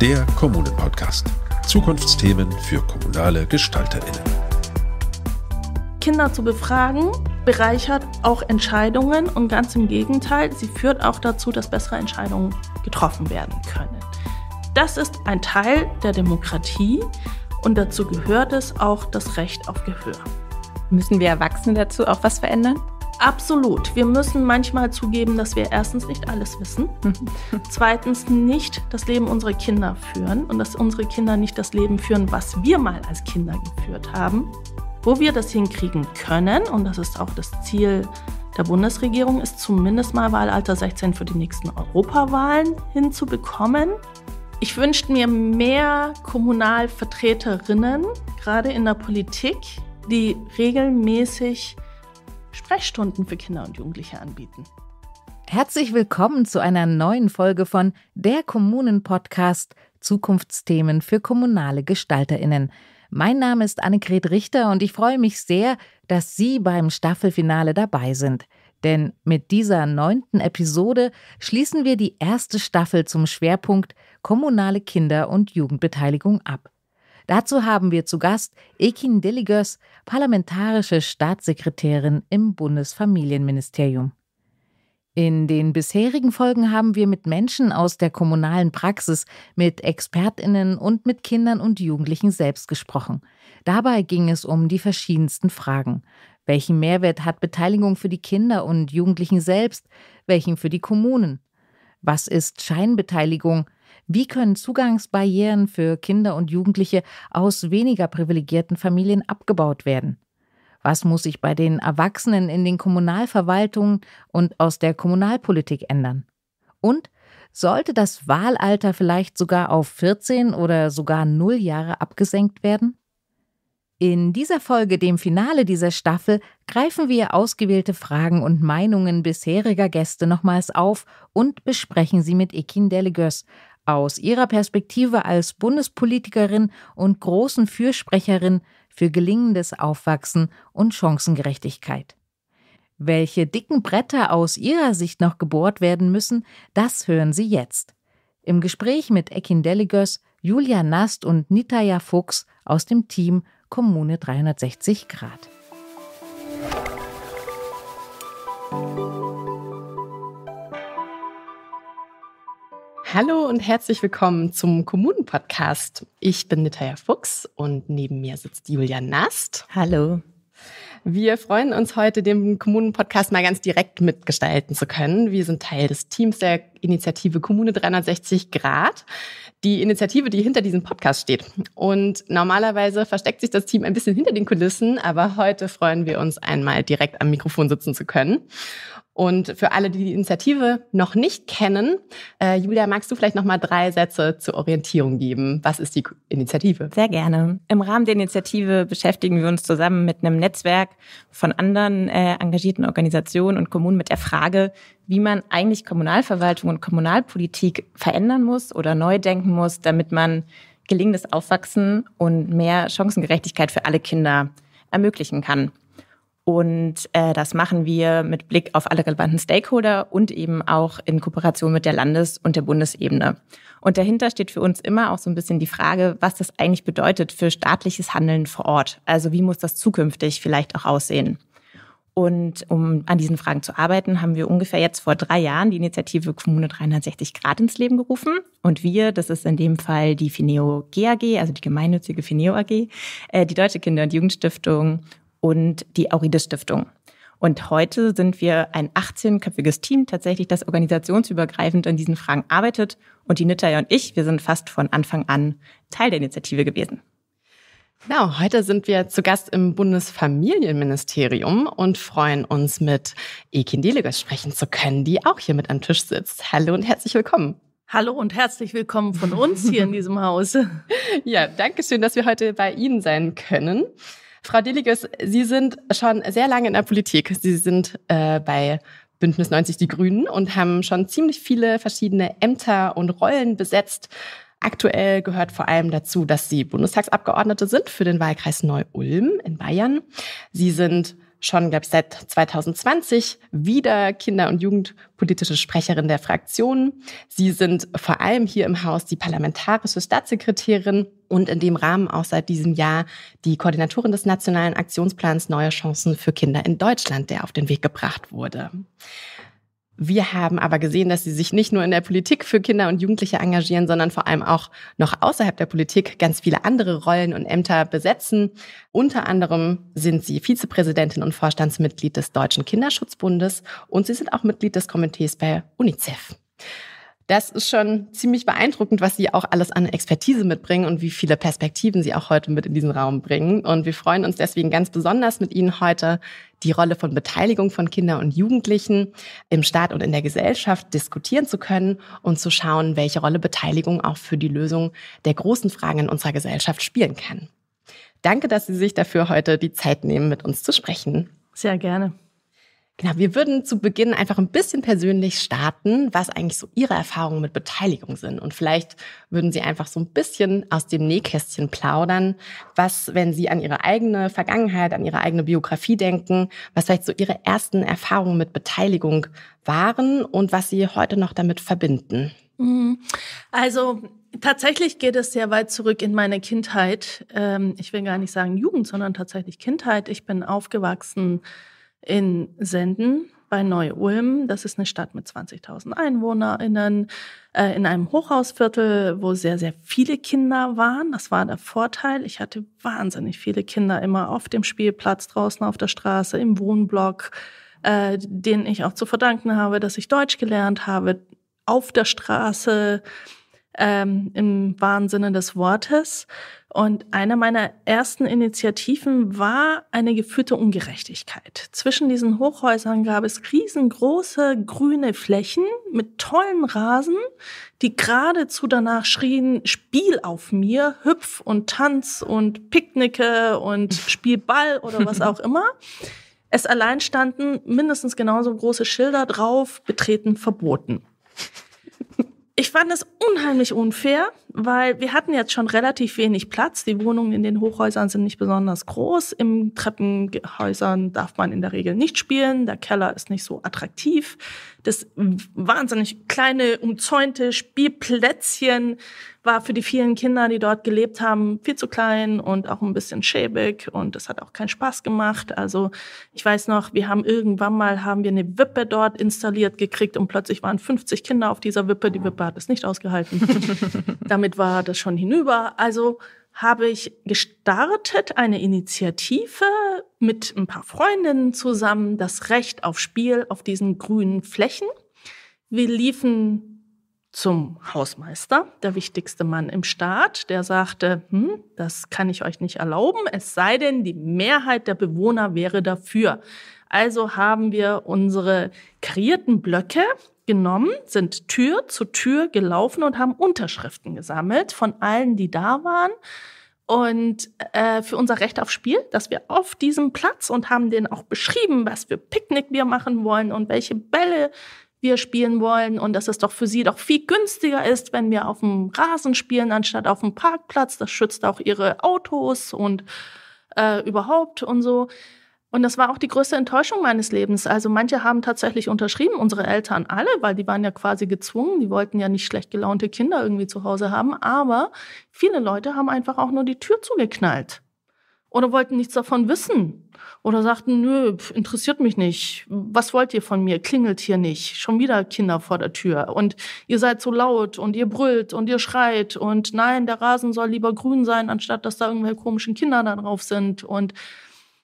der Kommunen-Podcast. Zukunftsthemen für kommunale GestalterInnen. Kinder zu befragen bereichert auch Entscheidungen und ganz im Gegenteil, sie führt auch dazu, dass bessere Entscheidungen getroffen werden können. Das ist ein Teil der Demokratie und dazu gehört es auch das Recht auf Gehör. Müssen wir Erwachsene dazu auch was verändern? Absolut. Wir müssen manchmal zugeben, dass wir erstens nicht alles wissen, zweitens nicht das Leben unserer Kinder führen und dass unsere Kinder nicht das Leben führen, was wir mal als Kinder geführt haben. Wo wir das hinkriegen können, und das ist auch das Ziel der Bundesregierung, ist zumindest mal Wahlalter 16 für die nächsten Europawahlen hinzubekommen. Ich wünschte mir mehr Kommunalvertreterinnen, gerade in der Politik, die regelmäßig Sprechstunden für Kinder und Jugendliche anbieten. Herzlich willkommen zu einer neuen Folge von Der Kommunen-Podcast Zukunftsthemen für kommunale GestalterInnen. Mein Name ist Annegret Richter und ich freue mich sehr, dass Sie beim Staffelfinale dabei sind. Denn mit dieser neunten Episode schließen wir die erste Staffel zum Schwerpunkt kommunale Kinder- und Jugendbeteiligung ab. Dazu haben wir zu Gast Ekin Deligös, parlamentarische Staatssekretärin im Bundesfamilienministerium. In den bisherigen Folgen haben wir mit Menschen aus der kommunalen Praxis, mit Expertinnen und mit Kindern und Jugendlichen selbst gesprochen. Dabei ging es um die verschiedensten Fragen. Welchen Mehrwert hat Beteiligung für die Kinder und Jugendlichen selbst? Welchen für die Kommunen? Was ist Scheinbeteiligung? Wie können Zugangsbarrieren für Kinder und Jugendliche aus weniger privilegierten Familien abgebaut werden? Was muss sich bei den Erwachsenen in den Kommunalverwaltungen und aus der Kommunalpolitik ändern? Und sollte das Wahlalter vielleicht sogar auf 14 oder sogar 0 Jahre abgesenkt werden? In dieser Folge, dem Finale dieser Staffel, greifen wir ausgewählte Fragen und Meinungen bisheriger Gäste nochmals auf und besprechen sie mit Ekin Delegeus, aus ihrer Perspektive als Bundespolitikerin und großen Fürsprecherin für gelingendes Aufwachsen und Chancengerechtigkeit. Welche dicken Bretter aus ihrer Sicht noch gebohrt werden müssen, das hören Sie jetzt. Im Gespräch mit Ekin Deligös, Julia Nast und Nitaya Fuchs aus dem Team Kommune 360 Grad. Hallo und herzlich willkommen zum Kommunenpodcast. Ich bin Nitaya Fuchs und neben mir sitzt Julia Nast. Hallo. Wir freuen uns heute, den Kommunenpodcast mal ganz direkt mitgestalten zu können. Wir sind Teil des Teams der Initiative Kommune 360 Grad, die Initiative, die hinter diesem Podcast steht. Und normalerweise versteckt sich das Team ein bisschen hinter den Kulissen, aber heute freuen wir uns einmal direkt am Mikrofon sitzen zu können. Und für alle, die die Initiative noch nicht kennen, äh, Julia, magst du vielleicht noch mal drei Sätze zur Orientierung geben? Was ist die Initiative? Sehr gerne. Im Rahmen der Initiative beschäftigen wir uns zusammen mit einem Netzwerk von anderen äh, engagierten Organisationen und Kommunen mit der Frage, wie man eigentlich Kommunalverwaltung und Kommunalpolitik verändern muss oder neu denken muss, damit man gelingendes Aufwachsen und mehr Chancengerechtigkeit für alle Kinder ermöglichen kann. Und äh, das machen wir mit Blick auf alle relevanten Stakeholder und eben auch in Kooperation mit der Landes- und der Bundesebene. Und dahinter steht für uns immer auch so ein bisschen die Frage, was das eigentlich bedeutet für staatliches Handeln vor Ort. Also wie muss das zukünftig vielleicht auch aussehen? Und um an diesen Fragen zu arbeiten, haben wir ungefähr jetzt vor drei Jahren die Initiative Kommune 360 Grad ins Leben gerufen. Und wir, das ist in dem Fall die Fineo GAG, also die gemeinnützige Fineo AG, äh, die Deutsche Kinder- und Jugendstiftung und die Auride Stiftung. Und heute sind wir ein 18-köpfiges Team tatsächlich, das organisationsübergreifend an diesen Fragen arbeitet. Und die Nittaya und ich, wir sind fast von Anfang an Teil der Initiative gewesen. Genau, heute sind wir zu Gast im Bundesfamilienministerium und freuen uns, mit Ekin Delegas sprechen zu können, die auch hier mit am Tisch sitzt. Hallo und herzlich willkommen. Hallo und herzlich willkommen von uns hier in diesem Haus. ja, danke schön, dass wir heute bei Ihnen sein können. Frau Dilliges, Sie sind schon sehr lange in der Politik. Sie sind äh, bei Bündnis 90 Die Grünen und haben schon ziemlich viele verschiedene Ämter und Rollen besetzt. Aktuell gehört vor allem dazu, dass Sie Bundestagsabgeordnete sind für den Wahlkreis Neu-Ulm in Bayern. Sie sind schon, glaube ich, seit 2020 wieder Kinder- und Jugendpolitische Sprecherin der Fraktion. Sie sind vor allem hier im Haus die parlamentarische Staatssekretärin und in dem Rahmen auch seit diesem Jahr die Koordinatorin des Nationalen Aktionsplans Neue Chancen für Kinder in Deutschland, der auf den Weg gebracht wurde. Wir haben aber gesehen, dass sie sich nicht nur in der Politik für Kinder und Jugendliche engagieren, sondern vor allem auch noch außerhalb der Politik ganz viele andere Rollen und Ämter besetzen. Unter anderem sind sie Vizepräsidentin und Vorstandsmitglied des Deutschen Kinderschutzbundes und sie sind auch Mitglied des Komitees bei UNICEF. Das ist schon ziemlich beeindruckend, was Sie auch alles an Expertise mitbringen und wie viele Perspektiven Sie auch heute mit in diesen Raum bringen. Und wir freuen uns deswegen ganz besonders, mit Ihnen heute die Rolle von Beteiligung von Kindern und Jugendlichen im Staat und in der Gesellschaft diskutieren zu können und zu schauen, welche Rolle Beteiligung auch für die Lösung der großen Fragen in unserer Gesellschaft spielen kann. Danke, dass Sie sich dafür heute die Zeit nehmen, mit uns zu sprechen. Sehr gerne. Genau, wir würden zu Beginn einfach ein bisschen persönlich starten, was eigentlich so Ihre Erfahrungen mit Beteiligung sind. Und vielleicht würden Sie einfach so ein bisschen aus dem Nähkästchen plaudern, was, wenn Sie an Ihre eigene Vergangenheit, an Ihre eigene Biografie denken, was vielleicht so Ihre ersten Erfahrungen mit Beteiligung waren und was Sie heute noch damit verbinden. Mhm. Also tatsächlich geht es sehr weit zurück in meine Kindheit. Ähm, ich will gar nicht sagen Jugend, sondern tatsächlich Kindheit. Ich bin aufgewachsen in Senden bei Neu-Ulm. Das ist eine Stadt mit 20.000 EinwohnerInnen, äh, in einem Hochhausviertel, wo sehr, sehr viele Kinder waren. Das war der Vorteil. Ich hatte wahnsinnig viele Kinder immer auf dem Spielplatz, draußen auf der Straße, im Wohnblock, äh, denen ich auch zu verdanken habe, dass ich Deutsch gelernt habe, auf der Straße, ähm, im wahren Sinne des Wortes. Und einer meiner ersten Initiativen war eine geführte Ungerechtigkeit. Zwischen diesen Hochhäusern gab es riesengroße grüne Flächen mit tollen Rasen, die geradezu danach schrien, Spiel auf mir, Hüpf und Tanz und Picknicke und Spielball oder was auch immer. Es allein standen mindestens genauso große Schilder drauf, betreten verboten. Ich fand es unheimlich unfair, weil wir hatten jetzt schon relativ wenig Platz. Die Wohnungen in den Hochhäusern sind nicht besonders groß. Im Treppenhäusern darf man in der Regel nicht spielen. Der Keller ist nicht so attraktiv. Das wahnsinnig kleine, umzäunte Spielplätzchen war für die vielen Kinder, die dort gelebt haben, viel zu klein und auch ein bisschen schäbig und das hat auch keinen Spaß gemacht. Also ich weiß noch, wir haben irgendwann mal haben wir eine Wippe dort installiert gekriegt und plötzlich waren 50 Kinder auf dieser Wippe. Die Wippe hat es nicht ausgehalten. Damit damit war das schon hinüber. Also habe ich gestartet eine Initiative mit ein paar Freundinnen zusammen, das Recht auf Spiel auf diesen grünen Flächen. Wir liefen zum Hausmeister, der wichtigste Mann im Staat, der sagte, hm, das kann ich euch nicht erlauben, es sei denn, die Mehrheit der Bewohner wäre dafür. Also haben wir unsere karierten Blöcke genommen, sind Tür zu Tür gelaufen und haben Unterschriften gesammelt von allen, die da waren. Und äh, für unser Recht auf Spiel, dass wir auf diesem Platz und haben denen auch beschrieben, was für Picknick wir machen wollen und welche Bälle wir spielen wollen und dass es doch für sie doch viel günstiger ist, wenn wir auf dem Rasen spielen, anstatt auf dem Parkplatz. Das schützt auch ihre Autos und äh, überhaupt und so. Und das war auch die größte Enttäuschung meines Lebens. Also manche haben tatsächlich unterschrieben, unsere Eltern alle, weil die waren ja quasi gezwungen, die wollten ja nicht schlecht gelaunte Kinder irgendwie zu Hause haben. Aber viele Leute haben einfach auch nur die Tür zugeknallt oder wollten nichts davon wissen oder sagten, nö, interessiert mich nicht. Was wollt ihr von mir? Klingelt hier nicht. Schon wieder Kinder vor der Tür und ihr seid so laut und ihr brüllt und ihr schreit und nein, der Rasen soll lieber grün sein, anstatt dass da irgendwelche komischen Kinder da drauf sind und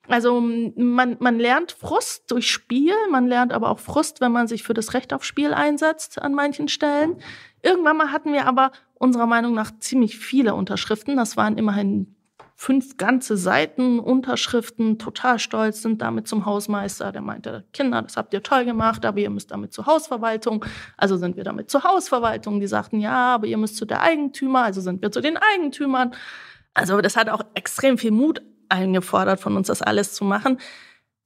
also man, man lernt Frust durch Spiel, man lernt aber auch Frust, wenn man sich für das Recht auf Spiel einsetzt an manchen Stellen. Irgendwann mal hatten wir aber unserer Meinung nach ziemlich viele Unterschriften. Das waren immerhin fünf ganze Seiten Unterschriften, total stolz sind damit zum Hausmeister. Der meinte, Kinder, das habt ihr toll gemacht, aber ihr müsst damit zur Hausverwaltung. Also sind wir damit zur Hausverwaltung. Die sagten, ja, aber ihr müsst zu der Eigentümer, also sind wir zu den Eigentümern. Also das hat auch extrem viel Mut eingefordert von uns, das alles zu machen.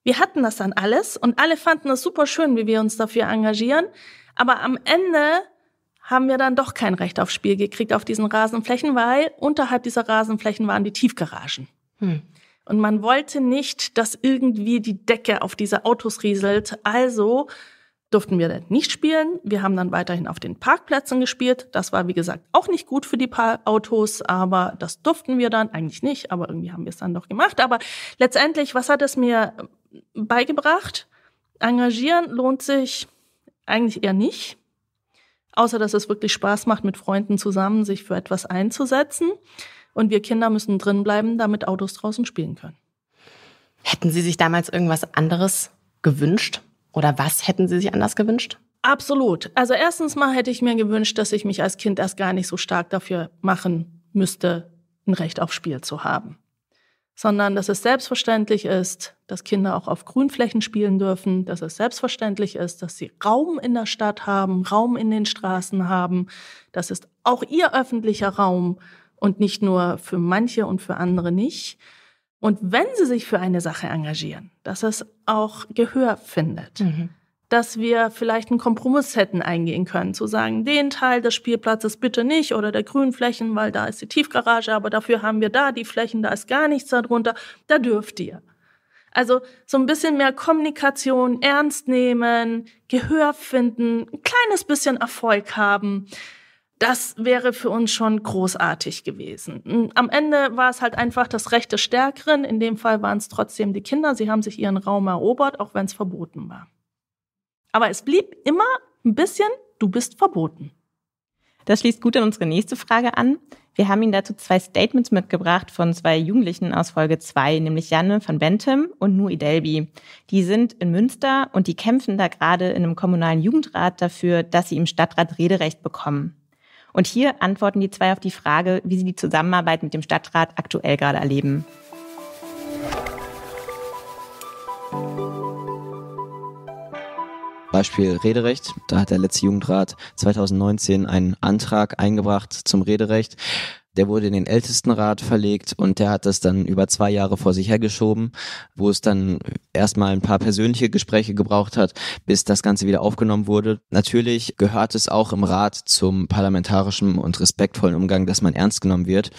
Wir hatten das dann alles und alle fanden es super schön, wie wir uns dafür engagieren. Aber am Ende haben wir dann doch kein Recht aufs Spiel gekriegt auf diesen Rasenflächen, weil unterhalb dieser Rasenflächen waren die Tiefgaragen. Hm. Und man wollte nicht, dass irgendwie die Decke auf diese Autos rieselt. Also durften wir nicht spielen. Wir haben dann weiterhin auf den Parkplätzen gespielt. Das war, wie gesagt, auch nicht gut für die Autos, aber das durften wir dann eigentlich nicht, aber irgendwie haben wir es dann doch gemacht. Aber letztendlich, was hat es mir beigebracht? Engagieren lohnt sich eigentlich eher nicht. Außer, dass es wirklich Spaß macht, mit Freunden zusammen sich für etwas einzusetzen. Und wir Kinder müssen drinbleiben, damit Autos draußen spielen können. Hätten Sie sich damals irgendwas anderes gewünscht? Oder was hätten Sie sich anders gewünscht? Absolut. Also erstens mal hätte ich mir gewünscht, dass ich mich als Kind erst gar nicht so stark dafür machen müsste, ein Recht auf Spiel zu haben. Sondern dass es selbstverständlich ist, dass Kinder auch auf Grünflächen spielen dürfen, dass es selbstverständlich ist, dass sie Raum in der Stadt haben, Raum in den Straßen haben. Das ist auch ihr öffentlicher Raum und nicht nur für manche und für andere nicht. Und wenn sie sich für eine Sache engagieren, dass es auch Gehör findet. Mhm. Dass wir vielleicht einen Kompromiss hätten eingehen können, zu sagen, den Teil des Spielplatzes bitte nicht oder der grünen Flächen, weil da ist die Tiefgarage, aber dafür haben wir da die Flächen, da ist gar nichts darunter, da dürft ihr. Also so ein bisschen mehr Kommunikation, ernst nehmen, Gehör finden, ein kleines bisschen Erfolg haben das wäre für uns schon großartig gewesen. Hm, am Ende war es halt einfach das Recht des Stärkeren. In dem Fall waren es trotzdem die Kinder. Sie haben sich ihren Raum erobert, auch wenn es verboten war. Aber es blieb immer ein bisschen, du bist verboten. Das schließt gut an unsere nächste Frage an. Wir haben Ihnen dazu zwei Statements mitgebracht von zwei Jugendlichen aus Folge 2, nämlich Janne van Bentham und Nui Delby. Die sind in Münster und die kämpfen da gerade in einem kommunalen Jugendrat dafür, dass sie im Stadtrat Rederecht bekommen. Und hier antworten die zwei auf die Frage, wie sie die Zusammenarbeit mit dem Stadtrat aktuell gerade erleben. Beispiel Rederecht. Da hat der letzte Jugendrat 2019 einen Antrag eingebracht zum Rederecht. Der wurde in den Ältestenrat verlegt und der hat das dann über zwei Jahre vor sich hergeschoben, wo es dann erstmal ein paar persönliche Gespräche gebraucht hat, bis das Ganze wieder aufgenommen wurde. Natürlich gehört es auch im Rat zum parlamentarischen und respektvollen Umgang, dass man ernst genommen wird.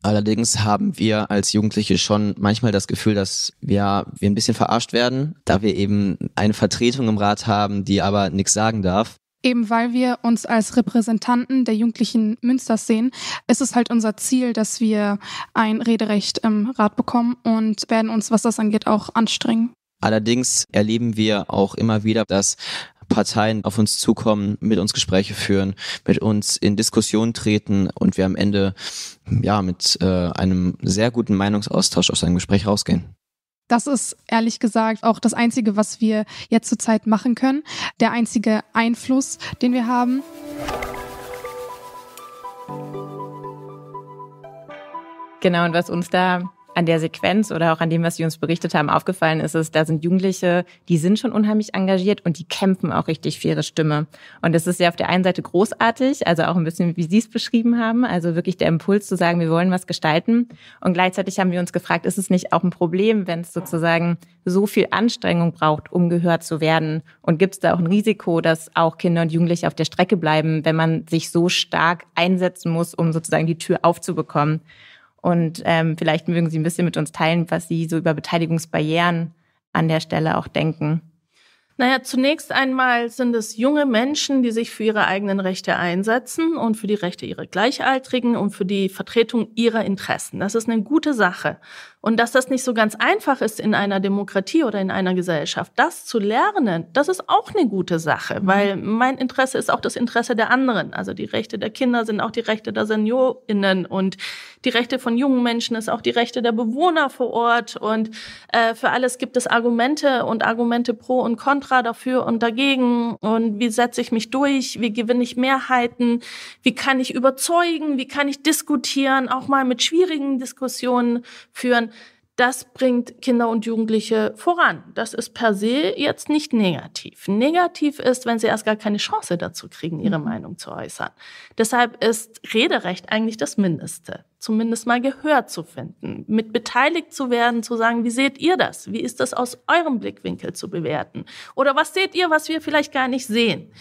Allerdings haben wir als Jugendliche schon manchmal das Gefühl, dass wir, wir ein bisschen verarscht werden, da wir eben eine Vertretung im Rat haben, die aber nichts sagen darf eben weil wir uns als Repräsentanten der Jugendlichen Münsters sehen, ist es halt unser Ziel, dass wir ein Rederecht im ähm, Rat bekommen und werden uns, was das angeht, auch anstrengen. Allerdings erleben wir auch immer wieder, dass Parteien auf uns zukommen, mit uns Gespräche führen, mit uns in Diskussionen treten und wir am Ende ja mit äh, einem sehr guten Meinungsaustausch aus einem Gespräch rausgehen. Das ist ehrlich gesagt auch das Einzige, was wir jetzt zurzeit machen können. Der einzige Einfluss, den wir haben. Genau, und was uns da an der Sequenz oder auch an dem, was Sie uns berichtet haben, aufgefallen ist, ist, da sind Jugendliche, die sind schon unheimlich engagiert und die kämpfen auch richtig für ihre Stimme. Und das ist ja auf der einen Seite großartig, also auch ein bisschen, wie Sie es beschrieben haben, also wirklich der Impuls zu sagen, wir wollen was gestalten. Und gleichzeitig haben wir uns gefragt, ist es nicht auch ein Problem, wenn es sozusagen so viel Anstrengung braucht, um gehört zu werden? Und gibt es da auch ein Risiko, dass auch Kinder und Jugendliche auf der Strecke bleiben, wenn man sich so stark einsetzen muss, um sozusagen die Tür aufzubekommen? Und ähm, vielleicht mögen Sie ein bisschen mit uns teilen, was Sie so über Beteiligungsbarrieren an der Stelle auch denken. Naja, zunächst einmal sind es junge Menschen, die sich für ihre eigenen Rechte einsetzen und für die Rechte ihrer Gleichaltrigen und für die Vertretung ihrer Interessen. Das ist eine gute Sache. Und dass das nicht so ganz einfach ist in einer Demokratie oder in einer Gesellschaft, das zu lernen, das ist auch eine gute Sache, mhm. weil mein Interesse ist auch das Interesse der anderen. Also die Rechte der Kinder sind auch die Rechte der SeniorInnen und die Rechte von jungen Menschen ist auch die Rechte der Bewohner vor Ort. Und äh, für alles gibt es Argumente und Argumente pro und contra dafür und dagegen. Und wie setze ich mich durch? Wie gewinne ich Mehrheiten? Wie kann ich überzeugen? Wie kann ich diskutieren? Auch mal mit schwierigen Diskussionen führen das bringt Kinder und Jugendliche voran. Das ist per se jetzt nicht negativ. Negativ ist, wenn sie erst gar keine Chance dazu kriegen, ihre mhm. Meinung zu äußern. Deshalb ist Rederecht eigentlich das Mindeste. Zumindest mal Gehör zu finden, mit beteiligt zu werden, zu sagen, wie seht ihr das? Wie ist das aus eurem Blickwinkel zu bewerten? Oder was seht ihr, was wir vielleicht gar nicht sehen?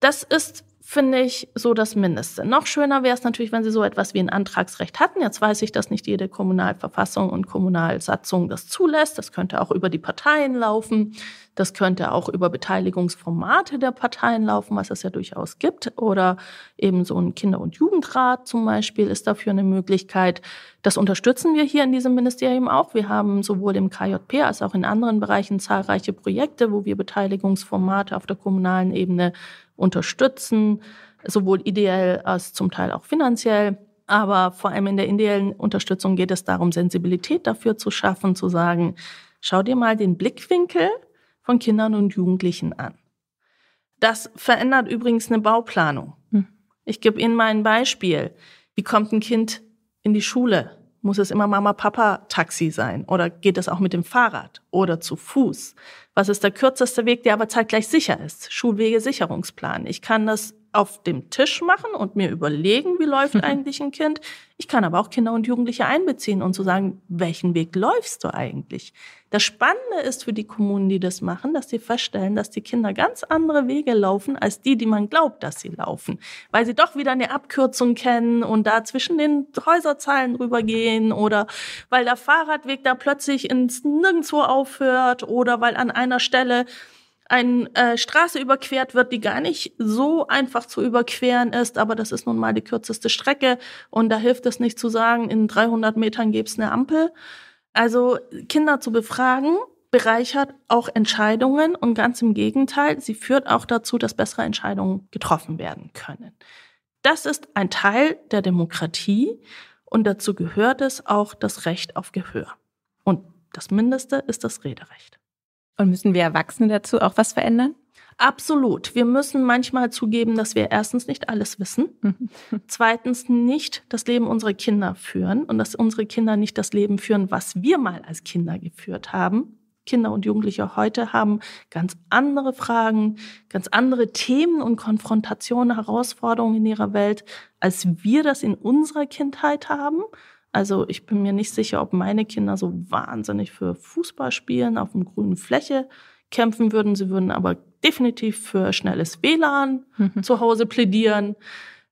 Das ist finde ich so das Mindeste. Noch schöner wäre es natürlich, wenn sie so etwas wie ein Antragsrecht hatten. Jetzt weiß ich, dass nicht jede Kommunalverfassung und Kommunalsatzung das zulässt. Das könnte auch über die Parteien laufen. Das könnte auch über Beteiligungsformate der Parteien laufen, was es ja durchaus gibt. Oder eben so ein Kinder- und Jugendrat zum Beispiel ist dafür eine Möglichkeit. Das unterstützen wir hier in diesem Ministerium auch. Wir haben sowohl im KJP als auch in anderen Bereichen zahlreiche Projekte, wo wir Beteiligungsformate auf der kommunalen Ebene unterstützen, sowohl ideell als zum Teil auch finanziell. Aber vor allem in der ideellen Unterstützung geht es darum, Sensibilität dafür zu schaffen, zu sagen, schau dir mal den Blickwinkel von Kindern und Jugendlichen an. Das verändert übrigens eine Bauplanung. Hm. Ich gebe Ihnen mal ein Beispiel. Wie kommt ein Kind in die Schule? Muss es immer Mama-Papa-Taxi sein? Oder geht es auch mit dem Fahrrad? oder zu Fuß. Was ist der kürzeste Weg, der aber zeitgleich sicher ist? Schulwege-Sicherungsplan. Ich kann das auf dem Tisch machen und mir überlegen, wie läuft eigentlich ein Kind. Ich kann aber auch Kinder und Jugendliche einbeziehen und zu so sagen, welchen Weg läufst du eigentlich? Das Spannende ist für die Kommunen, die das machen, dass sie feststellen, dass die Kinder ganz andere Wege laufen als die, die man glaubt, dass sie laufen, weil sie doch wieder eine Abkürzung kennen und da zwischen den Häuserzeilen rübergehen oder weil der Fahrradweg da plötzlich ins Nirgendwo auf aufhört oder weil an einer Stelle eine äh, Straße überquert wird, die gar nicht so einfach zu überqueren ist, aber das ist nun mal die kürzeste Strecke und da hilft es nicht zu sagen, in 300 Metern gäbe es eine Ampel. Also Kinder zu befragen bereichert auch Entscheidungen und ganz im Gegenteil, sie führt auch dazu, dass bessere Entscheidungen getroffen werden können. Das ist ein Teil der Demokratie und dazu gehört es auch das Recht auf Gehör. Das Mindeste ist das Rederecht. Und müssen wir Erwachsene dazu auch was verändern? Absolut. Wir müssen manchmal zugeben, dass wir erstens nicht alles wissen, zweitens nicht das Leben unserer Kinder führen und dass unsere Kinder nicht das Leben führen, was wir mal als Kinder geführt haben. Kinder und Jugendliche heute haben ganz andere Fragen, ganz andere Themen und Konfrontationen, Herausforderungen in ihrer Welt, als wir das in unserer Kindheit haben. Also ich bin mir nicht sicher, ob meine Kinder so wahnsinnig für Fußball spielen, auf dem grünen Fläche kämpfen würden. Sie würden aber definitiv für schnelles WLAN mhm. zu Hause plädieren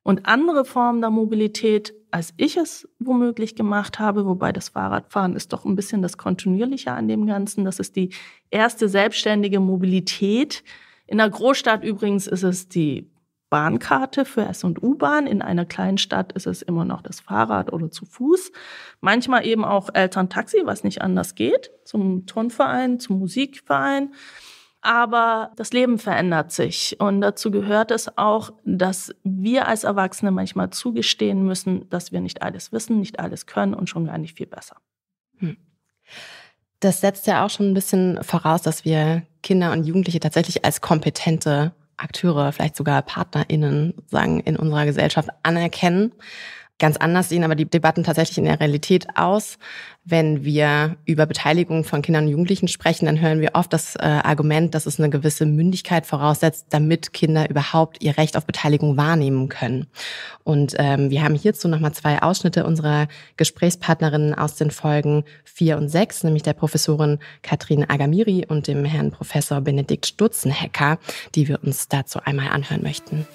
und andere Formen der Mobilität, als ich es womöglich gemacht habe. Wobei das Fahrradfahren ist doch ein bisschen das Kontinuierliche an dem Ganzen. Das ist die erste selbstständige Mobilität. In der Großstadt übrigens ist es die Bahnkarte für S- und U-Bahn. In einer kleinen Stadt ist es immer noch das Fahrrad oder zu Fuß. Manchmal eben auch Elterntaxi, was nicht anders geht, zum Turnverein, zum Musikverein. Aber das Leben verändert sich und dazu gehört es auch, dass wir als Erwachsene manchmal zugestehen müssen, dass wir nicht alles wissen, nicht alles können und schon gar nicht viel besser. Hm. Das setzt ja auch schon ein bisschen voraus, dass wir Kinder und Jugendliche tatsächlich als kompetente Akteure, vielleicht sogar PartnerInnen sagen, in unserer Gesellschaft anerkennen Ganz anders sehen aber die Debatten tatsächlich in der Realität aus. Wenn wir über Beteiligung von Kindern und Jugendlichen sprechen, dann hören wir oft das äh, Argument, dass es eine gewisse Mündigkeit voraussetzt, damit Kinder überhaupt ihr Recht auf Beteiligung wahrnehmen können. Und ähm, wir haben hierzu nochmal zwei Ausschnitte unserer Gesprächspartnerinnen aus den Folgen vier und sechs, nämlich der Professorin Katrin Agamiri und dem Herrn Professor Benedikt Stutzenhecker, die wir uns dazu einmal anhören möchten.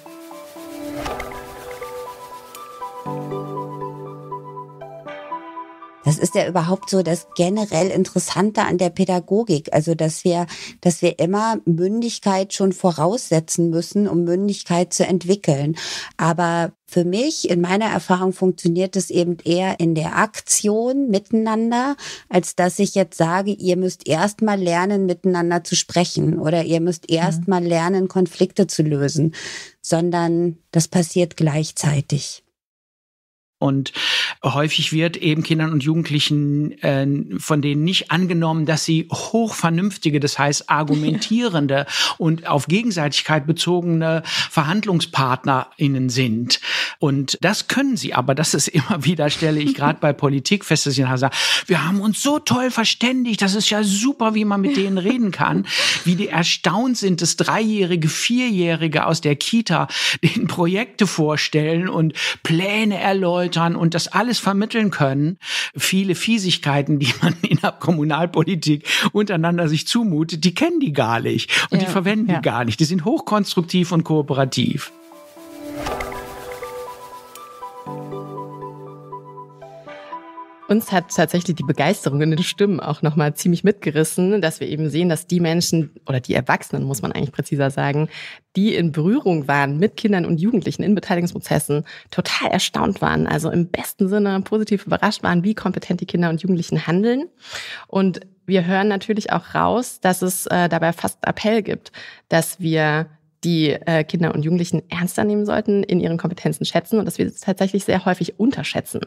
ist ja überhaupt so das generell Interessante an der Pädagogik. Also, dass wir, dass wir immer Mündigkeit schon voraussetzen müssen, um Mündigkeit zu entwickeln. Aber für mich, in meiner Erfahrung, funktioniert es eben eher in der Aktion miteinander, als dass ich jetzt sage, ihr müsst erstmal lernen, miteinander zu sprechen oder ihr müsst mhm. erstmal lernen, Konflikte zu lösen, sondern das passiert gleichzeitig. Und häufig wird eben Kindern und Jugendlichen äh, von denen nicht angenommen, dass sie hochvernünftige, das heißt argumentierende und auf Gegenseitigkeit bezogene VerhandlungspartnerInnen sind. Und das können sie, aber das ist immer wieder, stelle ich gerade bei Politik fest, dass ich sage, wir haben uns so toll verständigt, das ist ja super, wie man mit denen reden kann, wie die erstaunt sind, dass Dreijährige, Vierjährige aus der Kita den Projekte vorstellen und Pläne erläutern foltern und das alles vermitteln können. Viele Fiesigkeiten, die man in der Kommunalpolitik untereinander sich zumutet, die kennen die gar nicht und ja, die verwenden ja. die gar nicht. Die sind hochkonstruktiv und kooperativ. Uns hat tatsächlich die Begeisterung in den Stimmen auch nochmal ziemlich mitgerissen, dass wir eben sehen, dass die Menschen oder die Erwachsenen, muss man eigentlich präziser sagen, die in Berührung waren mit Kindern und Jugendlichen in Beteiligungsprozessen, total erstaunt waren, also im besten Sinne positiv überrascht waren, wie kompetent die Kinder und Jugendlichen handeln. Und wir hören natürlich auch raus, dass es äh, dabei fast Appell gibt, dass wir die äh, Kinder und Jugendlichen ernster nehmen sollten, in ihren Kompetenzen schätzen und dass wir das tatsächlich sehr häufig unterschätzen.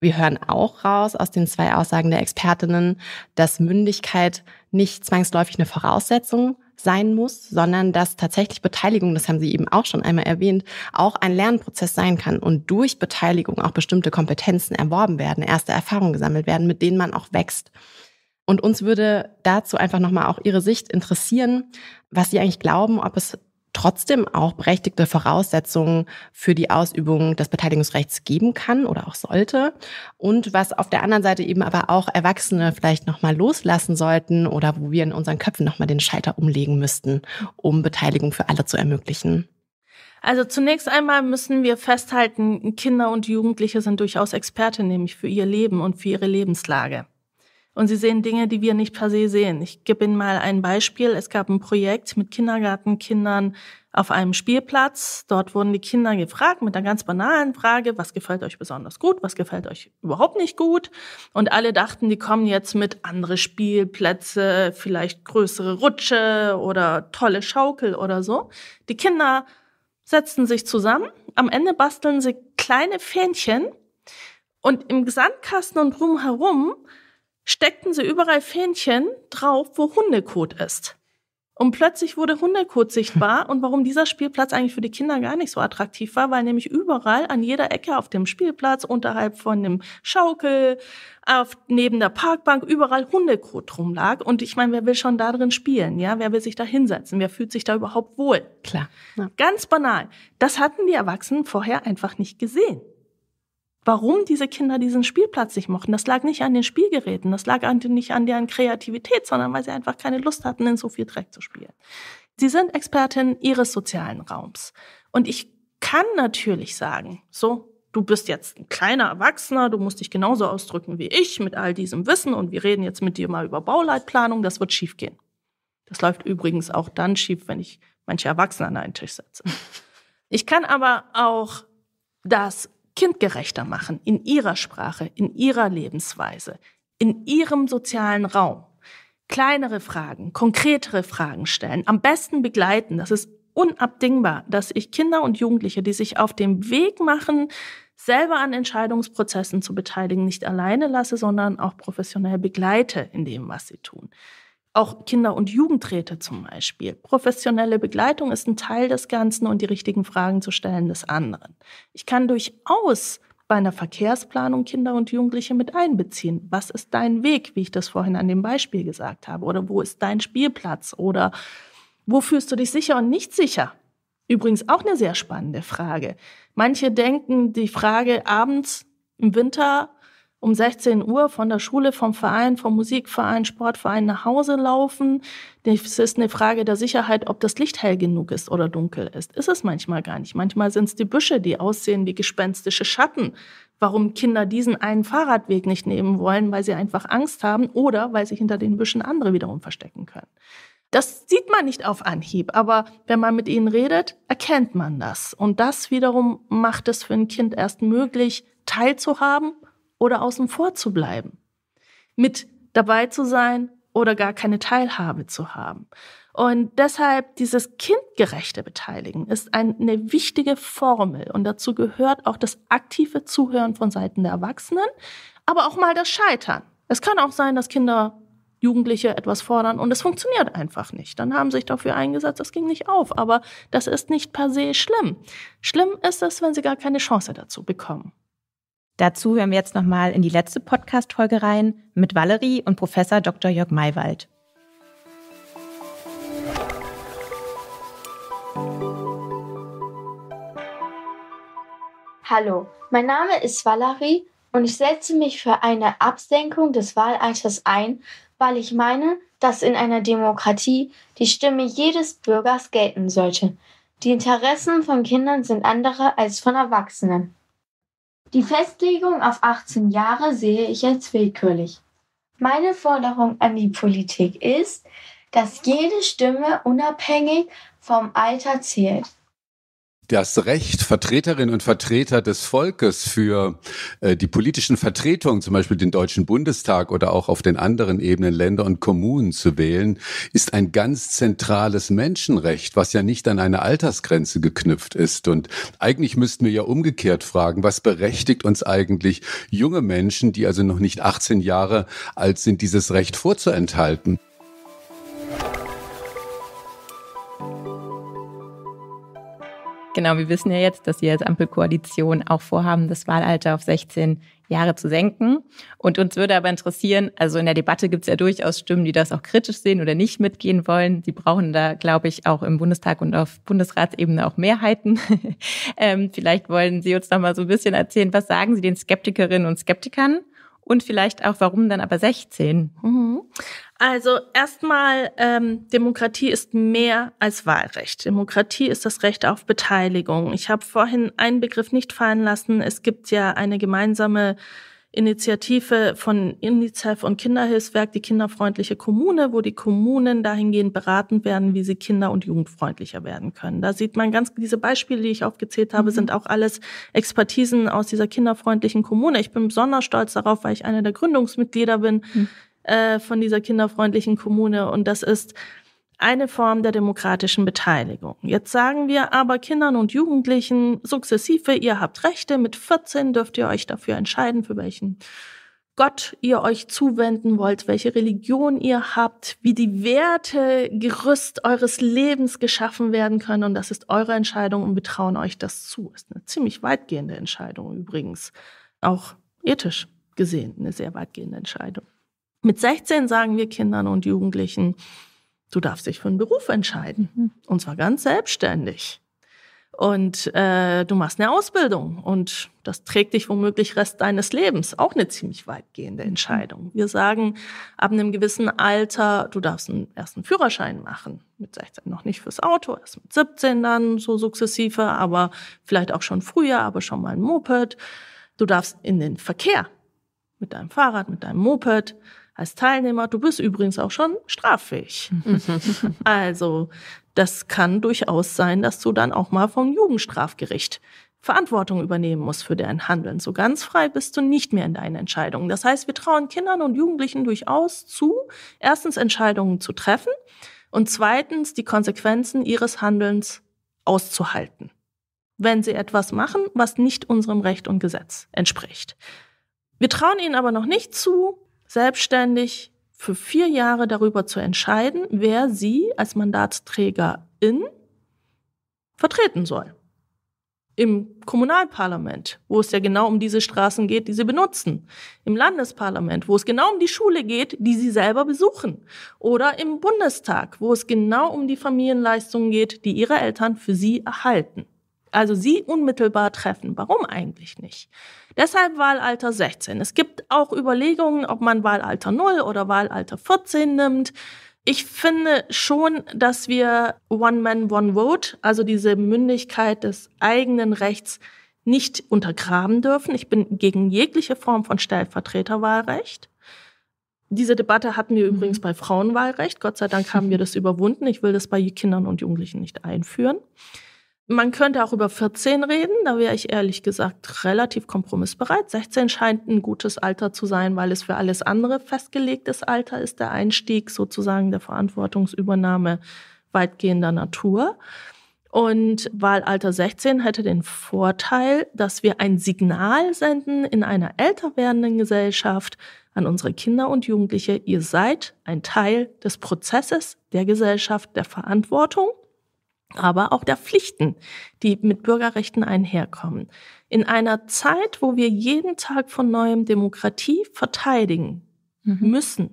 Wir hören auch raus aus den zwei Aussagen der Expertinnen, dass Mündigkeit nicht zwangsläufig eine Voraussetzung sein muss, sondern dass tatsächlich Beteiligung, das haben Sie eben auch schon einmal erwähnt, auch ein Lernprozess sein kann und durch Beteiligung auch bestimmte Kompetenzen erworben werden, erste Erfahrungen gesammelt werden, mit denen man auch wächst. Und uns würde dazu einfach nochmal auch Ihre Sicht interessieren, was Sie eigentlich glauben, ob es trotzdem auch berechtigte Voraussetzungen für die Ausübung des Beteiligungsrechts geben kann oder auch sollte und was auf der anderen Seite eben aber auch Erwachsene vielleicht noch loslassen sollten oder wo wir in unseren Köpfen noch den Schalter umlegen müssten, um Beteiligung für alle zu ermöglichen. Also zunächst einmal müssen wir festhalten, Kinder und Jugendliche sind durchaus Experte nämlich für ihr Leben und für ihre Lebenslage und sie sehen Dinge, die wir nicht per se sehen. Ich gebe Ihnen mal ein Beispiel. Es gab ein Projekt mit Kindergartenkindern auf einem Spielplatz. Dort wurden die Kinder gefragt mit einer ganz banalen Frage, was gefällt euch besonders gut, was gefällt euch überhaupt nicht gut. Und alle dachten, die kommen jetzt mit andere Spielplätze, vielleicht größere Rutsche oder tolle Schaukel oder so. Die Kinder setzten sich zusammen. Am Ende basteln sie kleine Fähnchen. Und im Sandkasten und drumherum herum steckten sie überall Fähnchen drauf, wo Hundekot ist. Und plötzlich wurde Hundekot sichtbar und warum dieser Spielplatz eigentlich für die Kinder gar nicht so attraktiv war, weil nämlich überall an jeder Ecke auf dem Spielplatz, unterhalb von dem Schaukel, auf, neben der Parkbank, überall Hundekot rumlag. Und ich meine, wer will schon da drin spielen? Ja, wer will sich da hinsetzen? Wer fühlt sich da überhaupt wohl? Klar. Ja. Ganz banal. Das hatten die Erwachsenen vorher einfach nicht gesehen warum diese Kinder diesen Spielplatz nicht mochten. Das lag nicht an den Spielgeräten, das lag nicht an deren Kreativität, sondern weil sie einfach keine Lust hatten, in so viel Dreck zu spielen. Sie sind Expertin ihres sozialen Raums. Und ich kann natürlich sagen, so, du bist jetzt ein kleiner Erwachsener, du musst dich genauso ausdrücken wie ich mit all diesem Wissen und wir reden jetzt mit dir mal über Bauleitplanung, das wird schiefgehen. Das läuft übrigens auch dann schief, wenn ich manche Erwachsene an einen Tisch setze. Ich kann aber auch das kindgerechter machen, in ihrer Sprache, in ihrer Lebensweise, in ihrem sozialen Raum. Kleinere Fragen, konkretere Fragen stellen, am besten begleiten. Das ist unabdingbar, dass ich Kinder und Jugendliche, die sich auf dem Weg machen, selber an Entscheidungsprozessen zu beteiligen, nicht alleine lasse, sondern auch professionell begleite in dem, was sie tun auch Kinder- und Jugendräte zum Beispiel. Professionelle Begleitung ist ein Teil des Ganzen und die richtigen Fragen zu stellen des anderen. Ich kann durchaus bei einer Verkehrsplanung Kinder und Jugendliche mit einbeziehen. Was ist dein Weg, wie ich das vorhin an dem Beispiel gesagt habe? Oder wo ist dein Spielplatz? Oder wo fühlst du dich sicher und nicht sicher? Übrigens auch eine sehr spannende Frage. Manche denken, die Frage abends im Winter um 16 Uhr von der Schule, vom Verein, vom Musikverein, Sportverein nach Hause laufen. Es ist eine Frage der Sicherheit, ob das Licht hell genug ist oder dunkel ist. Ist es manchmal gar nicht. Manchmal sind es die Büsche, die aussehen wie gespenstische Schatten. Warum Kinder diesen einen Fahrradweg nicht nehmen wollen, weil sie einfach Angst haben oder weil sich hinter den Büschen andere wiederum verstecken können. Das sieht man nicht auf Anhieb, aber wenn man mit ihnen redet, erkennt man das. Und das wiederum macht es für ein Kind erst möglich, teilzuhaben oder außen vor zu bleiben, mit dabei zu sein oder gar keine Teilhabe zu haben. Und deshalb dieses kindgerechte Beteiligen ist eine wichtige Formel und dazu gehört auch das aktive Zuhören von Seiten der Erwachsenen, aber auch mal das Scheitern. Es kann auch sein, dass Kinder Jugendliche etwas fordern und es funktioniert einfach nicht. Dann haben sie sich dafür eingesetzt, das ging nicht auf. Aber das ist nicht per se schlimm. Schlimm ist es, wenn sie gar keine Chance dazu bekommen. Dazu hören wir jetzt nochmal in die letzte Podcast-Folge rein mit Valerie und Professor Dr. Jörg Maywald. Hallo, mein Name ist Valerie und ich setze mich für eine Absenkung des Wahlalters ein, weil ich meine, dass in einer Demokratie die Stimme jedes Bürgers gelten sollte. Die Interessen von Kindern sind andere als von Erwachsenen. Die Festlegung auf 18 Jahre sehe ich als willkürlich. Meine Forderung an die Politik ist, dass jede Stimme unabhängig vom Alter zählt das Recht, Vertreterinnen und Vertreter des Volkes für äh, die politischen Vertretungen, zum Beispiel den Deutschen Bundestag oder auch auf den anderen Ebenen Länder und Kommunen zu wählen, ist ein ganz zentrales Menschenrecht, was ja nicht an eine Altersgrenze geknüpft ist. Und eigentlich müssten wir ja umgekehrt fragen, was berechtigt uns eigentlich junge Menschen, die also noch nicht 18 Jahre alt sind, dieses Recht vorzuenthalten? Genau, wir wissen ja jetzt, dass Sie als Ampelkoalition auch vorhaben, das Wahlalter auf 16 Jahre zu senken. Und uns würde aber interessieren, also in der Debatte gibt es ja durchaus Stimmen, die das auch kritisch sehen oder nicht mitgehen wollen. Sie brauchen da, glaube ich, auch im Bundestag und auf Bundesratsebene auch Mehrheiten. ähm, vielleicht wollen Sie uns noch mal so ein bisschen erzählen, was sagen Sie den Skeptikerinnen und Skeptikern? und vielleicht auch, warum dann aber 16? Mhm. Also erstmal, ähm, Demokratie ist mehr als Wahlrecht. Demokratie ist das Recht auf Beteiligung. Ich habe vorhin einen Begriff nicht fallen lassen. Es gibt ja eine gemeinsame Initiative von UNICEF und Kinderhilfswerk, die kinderfreundliche Kommune, wo die Kommunen dahingehend beraten werden, wie sie kinder- und jugendfreundlicher werden können. Da sieht man ganz, diese Beispiele, die ich aufgezählt habe, mhm. sind auch alles Expertisen aus dieser kinderfreundlichen Kommune. Ich bin besonders stolz darauf, weil ich einer der Gründungsmitglieder bin mhm. äh, von dieser kinderfreundlichen Kommune. Und das ist eine Form der demokratischen Beteiligung. Jetzt sagen wir aber Kindern und Jugendlichen sukzessive, ihr habt Rechte, mit 14 dürft ihr euch dafür entscheiden, für welchen Gott ihr euch zuwenden wollt, welche Religion ihr habt, wie die Werte, Gerüst eures Lebens geschaffen werden können. Und das ist eure Entscheidung und wir trauen euch das zu. Ist eine ziemlich weitgehende Entscheidung übrigens. Auch ethisch gesehen eine sehr weitgehende Entscheidung. Mit 16 sagen wir Kindern und Jugendlichen, Du darfst dich für einen Beruf entscheiden. Mhm. Und zwar ganz selbstständig. Und äh, du machst eine Ausbildung und das trägt dich womöglich Rest deines Lebens. Auch eine ziemlich weitgehende mhm. Entscheidung. Wir sagen, ab einem gewissen Alter, du darfst einen ersten Führerschein machen. Mit 16 noch nicht fürs Auto, erst mit 17 dann so sukzessive, aber vielleicht auch schon früher, aber schon mal ein Moped. Du darfst in den Verkehr mit deinem Fahrrad, mit deinem Moped als Teilnehmer, du bist übrigens auch schon straffähig. also das kann durchaus sein, dass du dann auch mal vom Jugendstrafgericht Verantwortung übernehmen musst für dein Handeln. So ganz frei bist du nicht mehr in deinen Entscheidungen. Das heißt, wir trauen Kindern und Jugendlichen durchaus zu, erstens Entscheidungen zu treffen und zweitens die Konsequenzen ihres Handelns auszuhalten, wenn sie etwas machen, was nicht unserem Recht und Gesetz entspricht. Wir trauen ihnen aber noch nicht zu, selbstständig für vier Jahre darüber zu entscheiden, wer sie als Mandatsträgerin vertreten soll. Im Kommunalparlament, wo es ja genau um diese Straßen geht, die sie benutzen. Im Landesparlament, wo es genau um die Schule geht, die sie selber besuchen. Oder im Bundestag, wo es genau um die Familienleistungen geht, die ihre Eltern für sie erhalten also sie unmittelbar treffen. Warum eigentlich nicht? Deshalb Wahlalter 16. Es gibt auch Überlegungen, ob man Wahlalter 0 oder Wahlalter 14 nimmt. Ich finde schon, dass wir One Man, One Vote, also diese Mündigkeit des eigenen Rechts, nicht untergraben dürfen. Ich bin gegen jegliche Form von Stellvertreterwahlrecht. Diese Debatte hatten wir mhm. übrigens bei Frauenwahlrecht. Gott sei Dank haben wir das überwunden. Ich will das bei Kindern und Jugendlichen nicht einführen. Man könnte auch über 14 reden, da wäre ich ehrlich gesagt relativ kompromissbereit. 16 scheint ein gutes Alter zu sein, weil es für alles andere festgelegtes Alter ist, der Einstieg sozusagen der Verantwortungsübernahme weitgehender Natur. Und Wahlalter 16 hätte den Vorteil, dass wir ein Signal senden in einer älter werdenden Gesellschaft an unsere Kinder und Jugendliche, ihr seid ein Teil des Prozesses, der Gesellschaft, der Verantwortung aber auch der Pflichten, die mit Bürgerrechten einherkommen. In einer Zeit, wo wir jeden Tag von neuem Demokratie verteidigen mhm. müssen,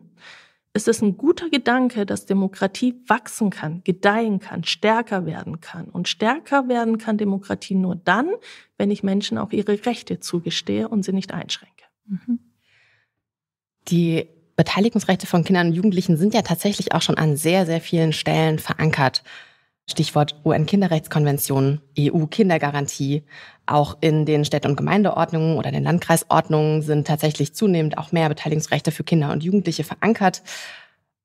ist es ein guter Gedanke, dass Demokratie wachsen kann, gedeihen kann, stärker werden kann. Und stärker werden kann Demokratie nur dann, wenn ich Menschen auch ihre Rechte zugestehe und sie nicht einschränke. Mhm. Die Beteiligungsrechte von Kindern und Jugendlichen sind ja tatsächlich auch schon an sehr, sehr vielen Stellen verankert. Stichwort UN-Kinderrechtskonvention, EU-Kindergarantie. Auch in den Städte- und Gemeindeordnungen oder den Landkreisordnungen sind tatsächlich zunehmend auch mehr Beteiligungsrechte für Kinder und Jugendliche verankert.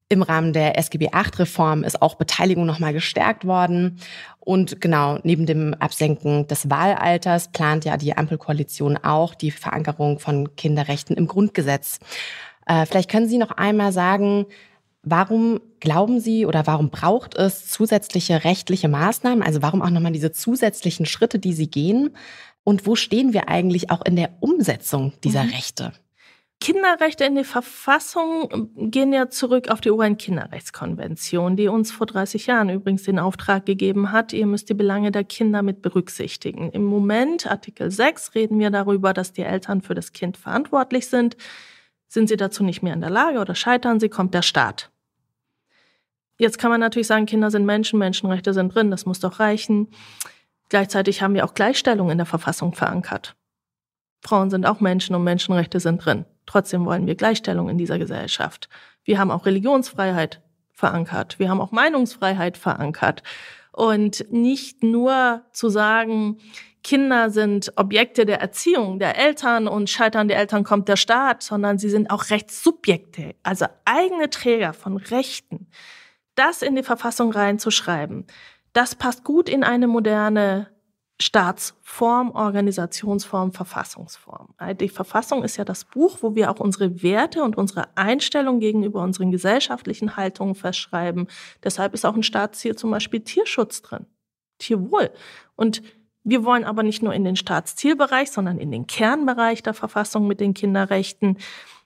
Im Rahmen der SGB-8-Reform ist auch Beteiligung nochmal gestärkt worden. Und genau, neben dem Absenken des Wahlalters plant ja die Ampelkoalition auch die Verankerung von Kinderrechten im Grundgesetz. Äh, vielleicht können Sie noch einmal sagen, Warum glauben Sie oder warum braucht es zusätzliche rechtliche Maßnahmen? Also warum auch nochmal diese zusätzlichen Schritte, die Sie gehen? Und wo stehen wir eigentlich auch in der Umsetzung dieser mhm. Rechte? Kinderrechte in der Verfassung ähm, gehen ja zurück auf die UN-Kinderrechtskonvention, die uns vor 30 Jahren übrigens den Auftrag gegeben hat, ihr müsst die Belange der Kinder mit berücksichtigen. Im Moment, Artikel 6, reden wir darüber, dass die Eltern für das Kind verantwortlich sind. Sind sie dazu nicht mehr in der Lage oder scheitern sie, kommt der Staat. Jetzt kann man natürlich sagen, Kinder sind Menschen, Menschenrechte sind drin, das muss doch reichen. Gleichzeitig haben wir auch Gleichstellung in der Verfassung verankert. Frauen sind auch Menschen und Menschenrechte sind drin. Trotzdem wollen wir Gleichstellung in dieser Gesellschaft. Wir haben auch Religionsfreiheit verankert. Wir haben auch Meinungsfreiheit verankert. Und nicht nur zu sagen, Kinder sind Objekte der Erziehung der Eltern und scheitern der Eltern kommt der Staat, sondern sie sind auch Rechtssubjekte, also eigene Träger von Rechten das in die Verfassung reinzuschreiben, das passt gut in eine moderne Staatsform, Organisationsform, Verfassungsform. Äh, die Verfassung ist ja das Buch, wo wir auch unsere Werte und unsere Einstellung gegenüber unseren gesellschaftlichen Haltungen verschreiben. Deshalb ist auch ein Staatsziel zum Beispiel Tierschutz drin, Tierwohl. Und wir wollen aber nicht nur in den Staatszielbereich, sondern in den Kernbereich der Verfassung mit den Kinderrechten,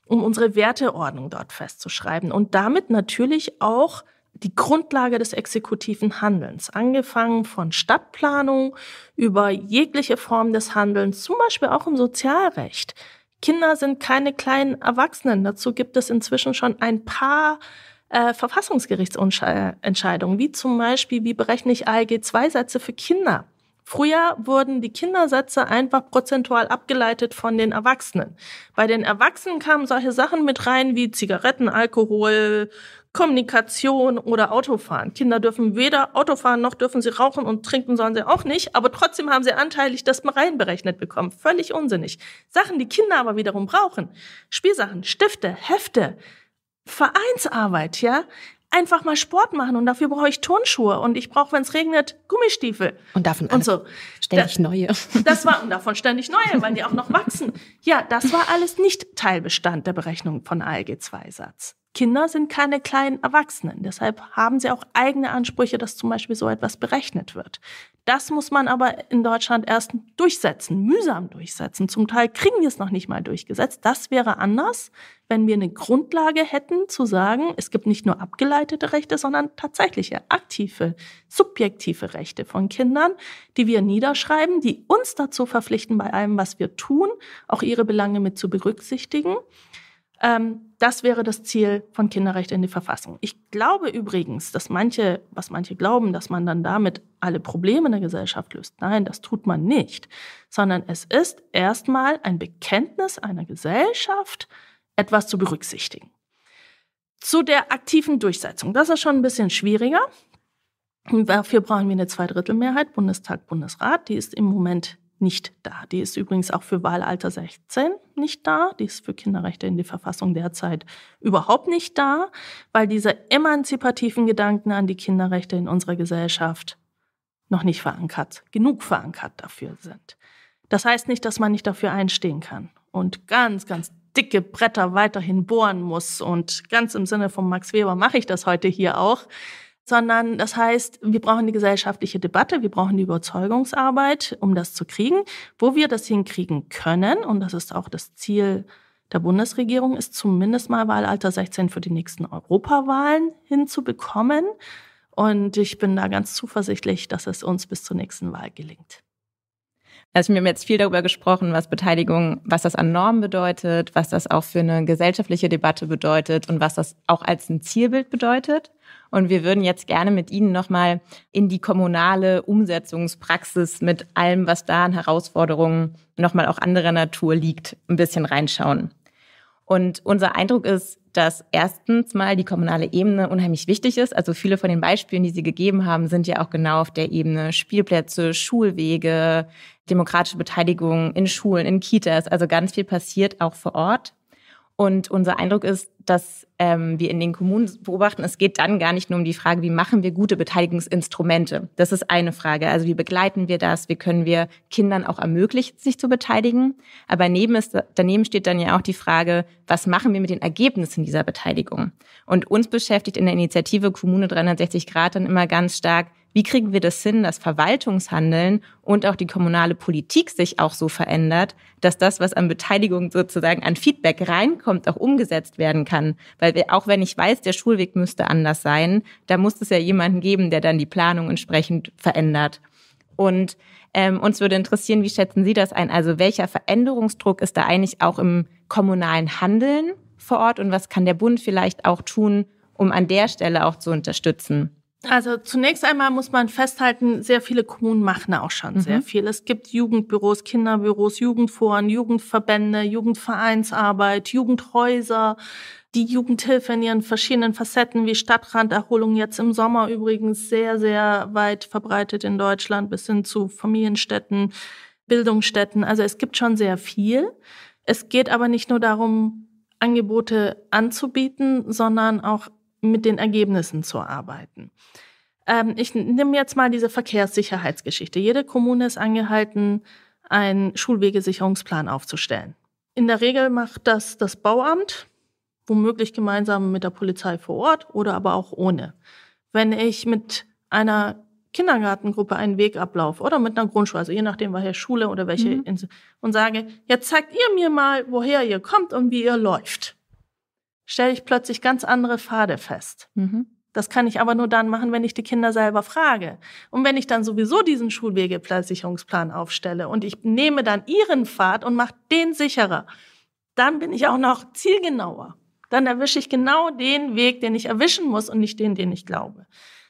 um unsere Werteordnung dort festzuschreiben und damit natürlich auch die Grundlage des exekutiven Handelns, angefangen von Stadtplanung über jegliche Form des Handelns, zum Beispiel auch im Sozialrecht. Kinder sind keine kleinen Erwachsenen. Dazu gibt es inzwischen schon ein paar äh, Verfassungsgerichtsentscheidungen, wie zum Beispiel, wie berechne ich ALG-2-Sätze für Kinder? Früher wurden die Kindersätze einfach prozentual abgeleitet von den Erwachsenen. Bei den Erwachsenen kamen solche Sachen mit rein wie Zigaretten, Alkohol, Kommunikation oder Autofahren. Kinder dürfen weder Autofahren noch dürfen sie rauchen und trinken sollen sie auch nicht, aber trotzdem haben sie anteilig das mal reinberechnet bekommen. Völlig unsinnig. Sachen, die Kinder aber wiederum brauchen. Spielsachen, Stifte, Hefte, Vereinsarbeit, ja einfach mal Sport machen und dafür brauche ich Turnschuhe und ich brauche, wenn es regnet, Gummistiefel. Und davon und so. ständig das, neue. Das war und davon ständig neue, weil die auch noch wachsen. Ja, das war alles nicht Teilbestand der Berechnung von ALG-2-Satz. Kinder sind keine kleinen Erwachsenen, deshalb haben sie auch eigene Ansprüche, dass zum Beispiel so etwas berechnet wird. Das muss man aber in Deutschland erst durchsetzen, mühsam durchsetzen. Zum Teil kriegen wir es noch nicht mal durchgesetzt. Das wäre anders, wenn wir eine Grundlage hätten zu sagen, es gibt nicht nur abgeleitete Rechte, sondern tatsächliche, aktive, subjektive Rechte von Kindern, die wir niederschreiben, die uns dazu verpflichten, bei allem, was wir tun, auch ihre Belange mit zu berücksichtigen. Ähm, das wäre das Ziel von Kinderrechte in die Verfassung. Ich glaube übrigens, dass manche, was manche glauben, dass man dann damit alle Probleme in der Gesellschaft löst. Nein, das tut man nicht, sondern es ist erstmal ein Bekenntnis einer Gesellschaft, etwas zu berücksichtigen. Zu der aktiven Durchsetzung. Das ist schon ein bisschen schwieriger. Dafür brauchen wir eine Zweidrittelmehrheit, Bundestag, Bundesrat. Die ist im Moment nicht da. Die ist übrigens auch für Wahlalter 16 nicht da. Die ist für Kinderrechte in der Verfassung derzeit überhaupt nicht da, weil diese emanzipativen Gedanken an die Kinderrechte in unserer Gesellschaft noch nicht verankert, genug verankert dafür sind. Das heißt nicht, dass man nicht dafür einstehen kann und ganz, ganz dicke Bretter weiterhin bohren muss. Und ganz im Sinne von Max Weber mache ich das heute hier auch sondern das heißt, wir brauchen die gesellschaftliche Debatte, wir brauchen die Überzeugungsarbeit, um das zu kriegen. Wo wir das hinkriegen können, und das ist auch das Ziel der Bundesregierung, ist zumindest mal Wahlalter 16 für die nächsten Europawahlen hinzubekommen. Und ich bin da ganz zuversichtlich, dass es uns bis zur nächsten Wahl gelingt. Also wir haben jetzt viel darüber gesprochen, was Beteiligung, was das an Normen bedeutet, was das auch für eine gesellschaftliche Debatte bedeutet und was das auch als ein Zielbild bedeutet. Und wir würden jetzt gerne mit Ihnen nochmal in die kommunale Umsetzungspraxis mit allem, was da an Herausforderungen nochmal auch anderer Natur liegt, ein bisschen reinschauen. Und unser Eindruck ist, dass erstens mal die kommunale Ebene unheimlich wichtig ist. Also viele von den Beispielen, die Sie gegeben haben, sind ja auch genau auf der Ebene Spielplätze, Schulwege, demokratische Beteiligung in Schulen, in Kitas. Also ganz viel passiert auch vor Ort. Und unser Eindruck ist, dass ähm, wir in den Kommunen beobachten, es geht dann gar nicht nur um die Frage, wie machen wir gute Beteiligungsinstrumente. Das ist eine Frage. Also wie begleiten wir das? Wie können wir Kindern auch ermöglichen, sich zu beteiligen? Aber neben ist, daneben steht dann ja auch die Frage, was machen wir mit den Ergebnissen dieser Beteiligung? Und uns beschäftigt in der Initiative Kommune 360 Grad dann immer ganz stark, wie kriegen wir das hin, dass Verwaltungshandeln und auch die kommunale Politik sich auch so verändert, dass das, was an Beteiligung sozusagen an Feedback reinkommt, auch umgesetzt werden kann. Weil wir, auch wenn ich weiß, der Schulweg müsste anders sein, da muss es ja jemanden geben, der dann die Planung entsprechend verändert. Und ähm, uns würde interessieren, wie schätzen Sie das ein? Also welcher Veränderungsdruck ist da eigentlich auch im kommunalen Handeln vor Ort und was kann der Bund vielleicht auch tun, um an der Stelle auch zu unterstützen? Also zunächst einmal muss man festhalten, sehr viele Kommunen machen auch schon mhm. sehr viel. Es gibt Jugendbüros, Kinderbüros, Jugendforen, Jugendverbände, Jugendvereinsarbeit, Jugendhäuser, die Jugendhilfe in ihren verschiedenen Facetten wie Stadtranderholung jetzt im Sommer übrigens sehr, sehr weit verbreitet in Deutschland bis hin zu Familienstätten, Bildungsstätten. Also es gibt schon sehr viel. Es geht aber nicht nur darum, Angebote anzubieten, sondern auch mit den Ergebnissen zu arbeiten. Ähm, ich nehme jetzt mal diese Verkehrssicherheitsgeschichte. Jede Kommune ist angehalten, einen Schulwegesicherungsplan aufzustellen. In der Regel macht das das Bauamt, womöglich gemeinsam mit der Polizei vor Ort oder aber auch ohne. Wenn ich mit einer Kindergartengruppe einen Wegablauf oder mit einer Grundschule, also je nachdem, welche Schule oder welche, mhm. und sage, jetzt zeigt ihr mir mal, woher ihr kommt und wie ihr läuft stelle ich plötzlich ganz andere Pfade fest. Mhm. Das kann ich aber nur dann machen, wenn ich die Kinder selber frage. Und wenn ich dann sowieso diesen Schulwegeversicherungsplan aufstelle und ich nehme dann ihren Pfad und mache den sicherer, dann bin ich auch noch zielgenauer. Dann erwische ich genau den Weg, den ich erwischen muss und nicht den, den ich glaube.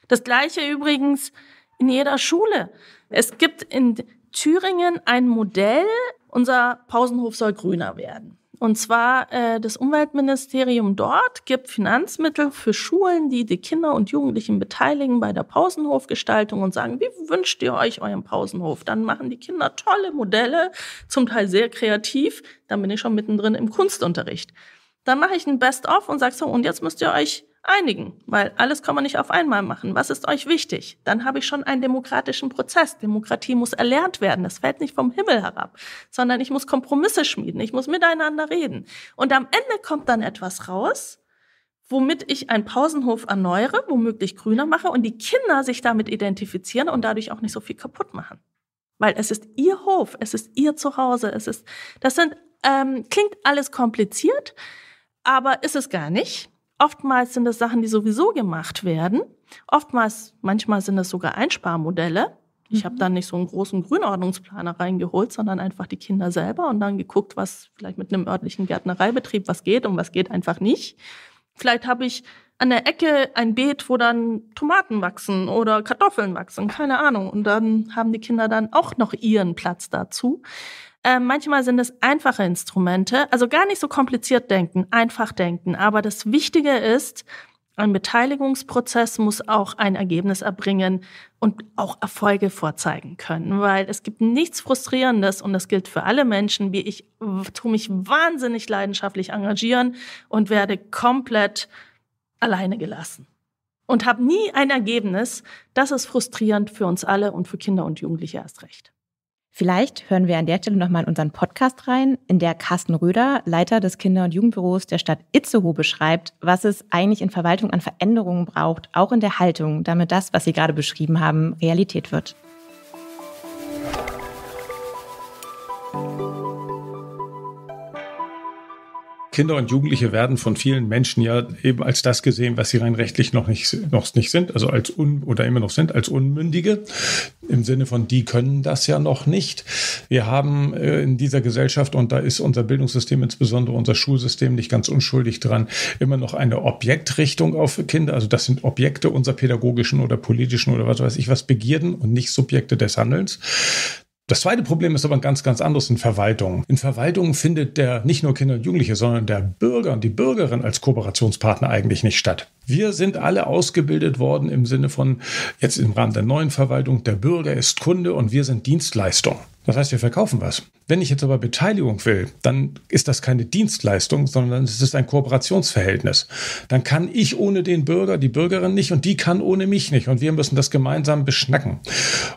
Das gleiche übrigens in jeder Schule. Es gibt in Thüringen ein Modell, unser Pausenhof soll grüner werden. Und zwar äh, das Umweltministerium dort gibt Finanzmittel für Schulen, die die Kinder und Jugendlichen beteiligen bei der Pausenhofgestaltung und sagen, wie wünscht ihr euch euren Pausenhof? Dann machen die Kinder tolle Modelle, zum Teil sehr kreativ. Dann bin ich schon mittendrin im Kunstunterricht. Dann mache ich ein Best-of und sage so, und jetzt müsst ihr euch einigen, weil alles kann man nicht auf einmal machen. Was ist euch wichtig? Dann habe ich schon einen demokratischen Prozess. Demokratie muss erlernt werden. Das fällt nicht vom Himmel herab, sondern ich muss Kompromisse schmieden. Ich muss miteinander reden. Und am Ende kommt dann etwas raus, womit ich einen Pausenhof erneuere, womöglich grüner mache und die Kinder sich damit identifizieren und dadurch auch nicht so viel kaputt machen. Weil es ist ihr Hof, es ist ihr Zuhause, es ist, das sind, ähm, klingt alles kompliziert, aber ist es gar nicht Oftmals sind das Sachen, die sowieso gemacht werden. Oftmals, manchmal sind das sogar Einsparmodelle. Ich mhm. habe dann nicht so einen großen Grünordnungsplaner reingeholt, sondern einfach die Kinder selber und dann geguckt, was vielleicht mit einem örtlichen Gärtnereibetrieb, was geht und was geht einfach nicht. Vielleicht habe ich an der Ecke ein Beet, wo dann Tomaten wachsen oder Kartoffeln wachsen, keine Ahnung. Und dann haben die Kinder dann auch noch ihren Platz dazu. Äh, manchmal sind es einfache Instrumente, also gar nicht so kompliziert denken, einfach denken. Aber das Wichtige ist, ein Beteiligungsprozess muss auch ein Ergebnis erbringen und auch Erfolge vorzeigen können, weil es gibt nichts Frustrierendes und das gilt für alle Menschen, wie ich tue mich wahnsinnig leidenschaftlich engagieren und werde komplett alleine gelassen und habe nie ein Ergebnis. Das ist frustrierend für uns alle und für Kinder und Jugendliche erst recht. Vielleicht hören wir an der Stelle nochmal in unseren Podcast rein, in der Carsten Röder, Leiter des Kinder- und Jugendbüros der Stadt Itzehoe, beschreibt, was es eigentlich in Verwaltung an Veränderungen braucht, auch in der Haltung, damit das, was Sie gerade beschrieben haben, Realität wird. Kinder und Jugendliche werden von vielen Menschen ja eben als das gesehen, was sie rein rechtlich noch nicht, noch nicht sind, also als un oder immer noch sind, als Unmündige. Im Sinne von, die können das ja noch nicht. Wir haben äh, in dieser Gesellschaft, und da ist unser Bildungssystem, insbesondere unser Schulsystem, nicht ganz unschuldig dran, immer noch eine Objektrichtung auf Kinder. Also das sind Objekte unserer pädagogischen oder politischen oder was weiß ich was Begierden und nicht Subjekte des Handelns. Das zweite Problem ist aber ein ganz, ganz anderes in Verwaltung. In Verwaltung findet der nicht nur Kinder und Jugendliche, sondern der Bürger und die Bürgerin als Kooperationspartner eigentlich nicht statt. Wir sind alle ausgebildet worden im Sinne von jetzt im Rahmen der neuen Verwaltung, der Bürger ist Kunde und wir sind Dienstleistung. Das heißt, wir verkaufen was. Wenn ich jetzt aber Beteiligung will, dann ist das keine Dienstleistung, sondern es ist ein Kooperationsverhältnis. Dann kann ich ohne den Bürger, die Bürgerin nicht und die kann ohne mich nicht. Und wir müssen das gemeinsam beschnacken.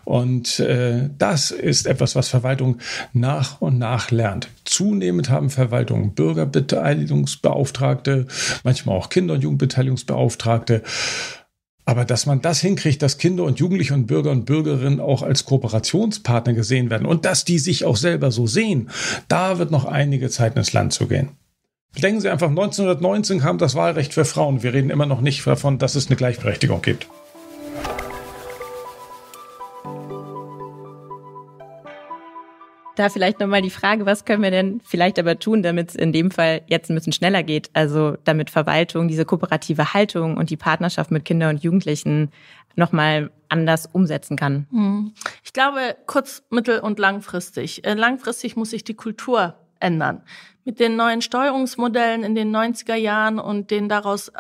Und äh, das ist etwas, was Verwaltung nach und nach lernt. Zunehmend haben Verwaltungen Bürgerbeteiligungsbeauftragte, manchmal auch Kinder- und Jugendbeteiligungsbeauftragte. Aber dass man das hinkriegt, dass Kinder und Jugendliche und Bürger und Bürgerinnen auch als Kooperationspartner gesehen werden und dass die sich auch selber so sehen, da wird noch einige Zeit ins Land zu gehen. Denken Sie einfach, 1919 kam das Wahlrecht für Frauen. Wir reden immer noch nicht davon, dass es eine Gleichberechtigung gibt. da vielleicht nochmal die Frage, was können wir denn vielleicht aber tun, damit es in dem Fall jetzt ein bisschen schneller geht? Also damit Verwaltung diese kooperative Haltung und die Partnerschaft mit Kindern und Jugendlichen nochmal anders umsetzen kann. Hm. Ich glaube, kurz-, mittel- und langfristig. Äh, langfristig muss sich die Kultur ändern. Mit den neuen Steuerungsmodellen in den 90er Jahren und den daraus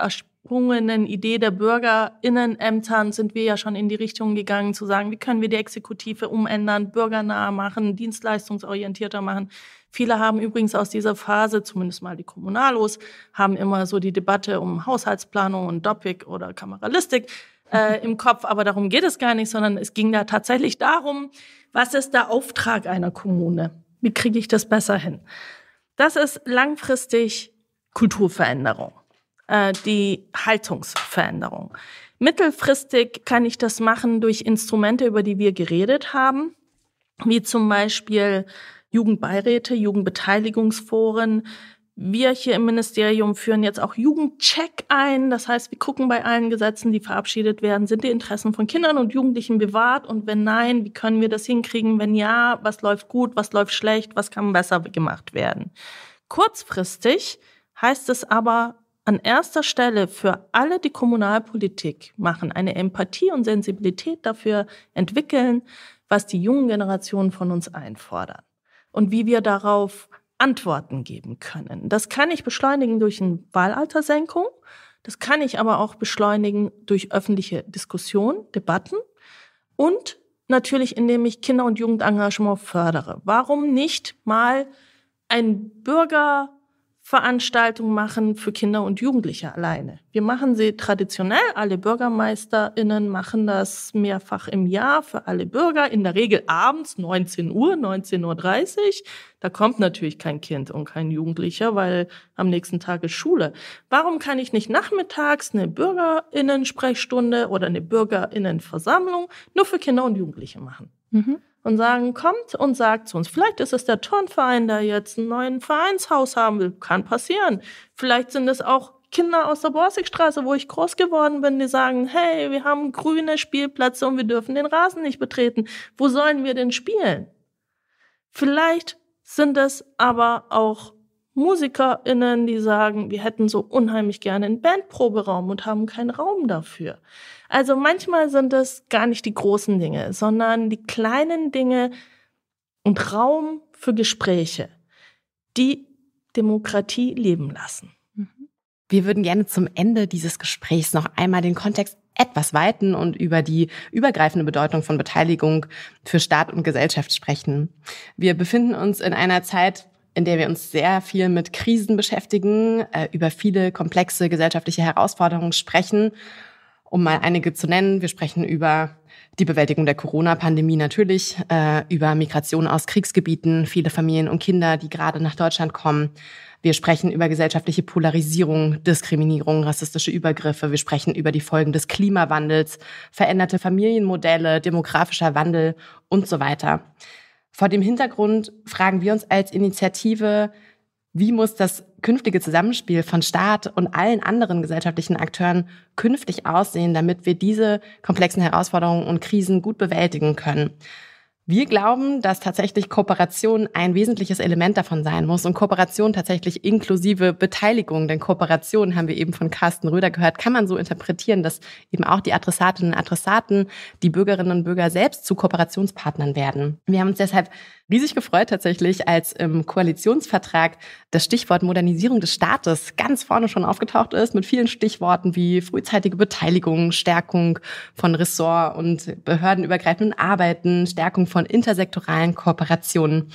ursprungenen Idee der BürgerInnenämtern sind wir ja schon in die Richtung gegangen, zu sagen, wie können wir die Exekutive umändern, bürgernah machen, dienstleistungsorientierter machen. Viele haben übrigens aus dieser Phase, zumindest mal die Kommunalos, haben immer so die Debatte um Haushaltsplanung und Doppik oder Kameralistik äh, im Kopf, aber darum geht es gar nicht, sondern es ging da tatsächlich darum, was ist der Auftrag einer Kommune? Wie kriege ich das besser hin? Das ist langfristig Kulturveränderung. Äh, die Haltungsveränderung. Mittelfristig kann ich das machen durch Instrumente, über die wir geredet haben, wie zum Beispiel Jugendbeiräte, Jugendbeteiligungsforen, wir hier im Ministerium führen jetzt auch Jugendcheck ein. Das heißt, wir gucken bei allen Gesetzen, die verabschiedet werden, sind die Interessen von Kindern und Jugendlichen bewahrt? Und wenn nein, wie können wir das hinkriegen? Wenn ja, was läuft gut, was läuft schlecht, was kann besser gemacht werden? Kurzfristig heißt es aber an erster Stelle für alle die Kommunalpolitik machen, eine Empathie und Sensibilität dafür entwickeln, was die jungen Generationen von uns einfordern und wie wir darauf Antworten geben können. Das kann ich beschleunigen durch eine Wahlaltersenkung, das kann ich aber auch beschleunigen durch öffentliche Diskussion, Debatten und natürlich, indem ich Kinder- und Jugendengagement fördere. Warum nicht mal ein Bürger Veranstaltungen machen für Kinder und Jugendliche alleine. Wir machen sie traditionell, alle Bürgermeisterinnen machen das mehrfach im Jahr für alle Bürger, in der Regel abends 19 Uhr, 19.30 Uhr. Da kommt natürlich kein Kind und kein Jugendlicher, weil am nächsten Tag ist Schule. Warum kann ich nicht nachmittags eine Bürgerinnen-Sprechstunde oder eine Bürgerinnenversammlung nur für Kinder und Jugendliche machen? Mhm und sagen, kommt und sagt zu uns. Vielleicht ist es der Turnverein, der jetzt einen neuen Vereinshaus haben will. Kann passieren. Vielleicht sind es auch Kinder aus der Borsigstraße, wo ich groß geworden bin, die sagen, hey, wir haben grüne Spielplätze und wir dürfen den Rasen nicht betreten. Wo sollen wir denn spielen? Vielleicht sind es aber auch MusikerInnen, die sagen, wir hätten so unheimlich gerne einen Bandproberaum und haben keinen Raum dafür. Also manchmal sind es gar nicht die großen Dinge, sondern die kleinen Dinge und Raum für Gespräche, die Demokratie leben lassen. Mhm. Wir würden gerne zum Ende dieses Gesprächs noch einmal den Kontext etwas weiten und über die übergreifende Bedeutung von Beteiligung für Staat und Gesellschaft sprechen. Wir befinden uns in einer Zeit, in der wir uns sehr viel mit Krisen beschäftigen, äh, über viele komplexe gesellschaftliche Herausforderungen sprechen. Um mal einige zu nennen, wir sprechen über die Bewältigung der Corona-Pandemie natürlich, äh, über Migration aus Kriegsgebieten, viele Familien und Kinder, die gerade nach Deutschland kommen. Wir sprechen über gesellschaftliche Polarisierung, Diskriminierung, rassistische Übergriffe. Wir sprechen über die Folgen des Klimawandels, veränderte Familienmodelle, demografischer Wandel und so weiter. Vor dem Hintergrund fragen wir uns als Initiative, wie muss das künftige Zusammenspiel von Staat und allen anderen gesellschaftlichen Akteuren künftig aussehen, damit wir diese komplexen Herausforderungen und Krisen gut bewältigen können? Wir glauben, dass tatsächlich Kooperation ein wesentliches Element davon sein muss und Kooperation tatsächlich inklusive Beteiligung, denn Kooperation, haben wir eben von Carsten Röder gehört, kann man so interpretieren, dass eben auch die Adressatinnen und Adressaten, die Bürgerinnen und Bürger selbst zu Kooperationspartnern werden. Wir haben uns deshalb riesig gefreut tatsächlich, als im Koalitionsvertrag das Stichwort Modernisierung des Staates ganz vorne schon aufgetaucht ist, mit vielen Stichworten wie frühzeitige Beteiligung, Stärkung von Ressort- und behördenübergreifenden Arbeiten, Stärkung von intersektoralen Kooperationen,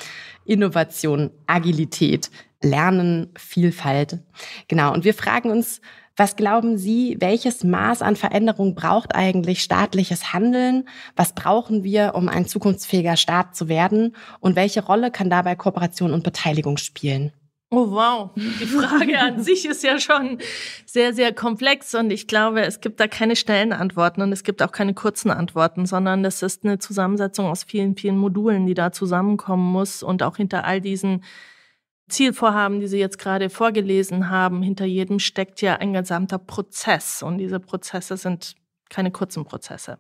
Innovation, Agilität, Lernen, Vielfalt. Genau, und wir fragen uns, was glauben Sie, welches Maß an Veränderung braucht eigentlich staatliches Handeln? Was brauchen wir, um ein zukunftsfähiger Staat zu werden? Und welche Rolle kann dabei Kooperation und Beteiligung spielen? Oh wow, die Frage an sich ist ja schon sehr, sehr komplex und ich glaube, es gibt da keine schnellen Antworten und es gibt auch keine kurzen Antworten, sondern das ist eine Zusammensetzung aus vielen, vielen Modulen, die da zusammenkommen muss und auch hinter all diesen Zielvorhaben, die Sie jetzt gerade vorgelesen haben, hinter jedem steckt ja ein gesamter Prozess. Und diese Prozesse sind keine kurzen Prozesse.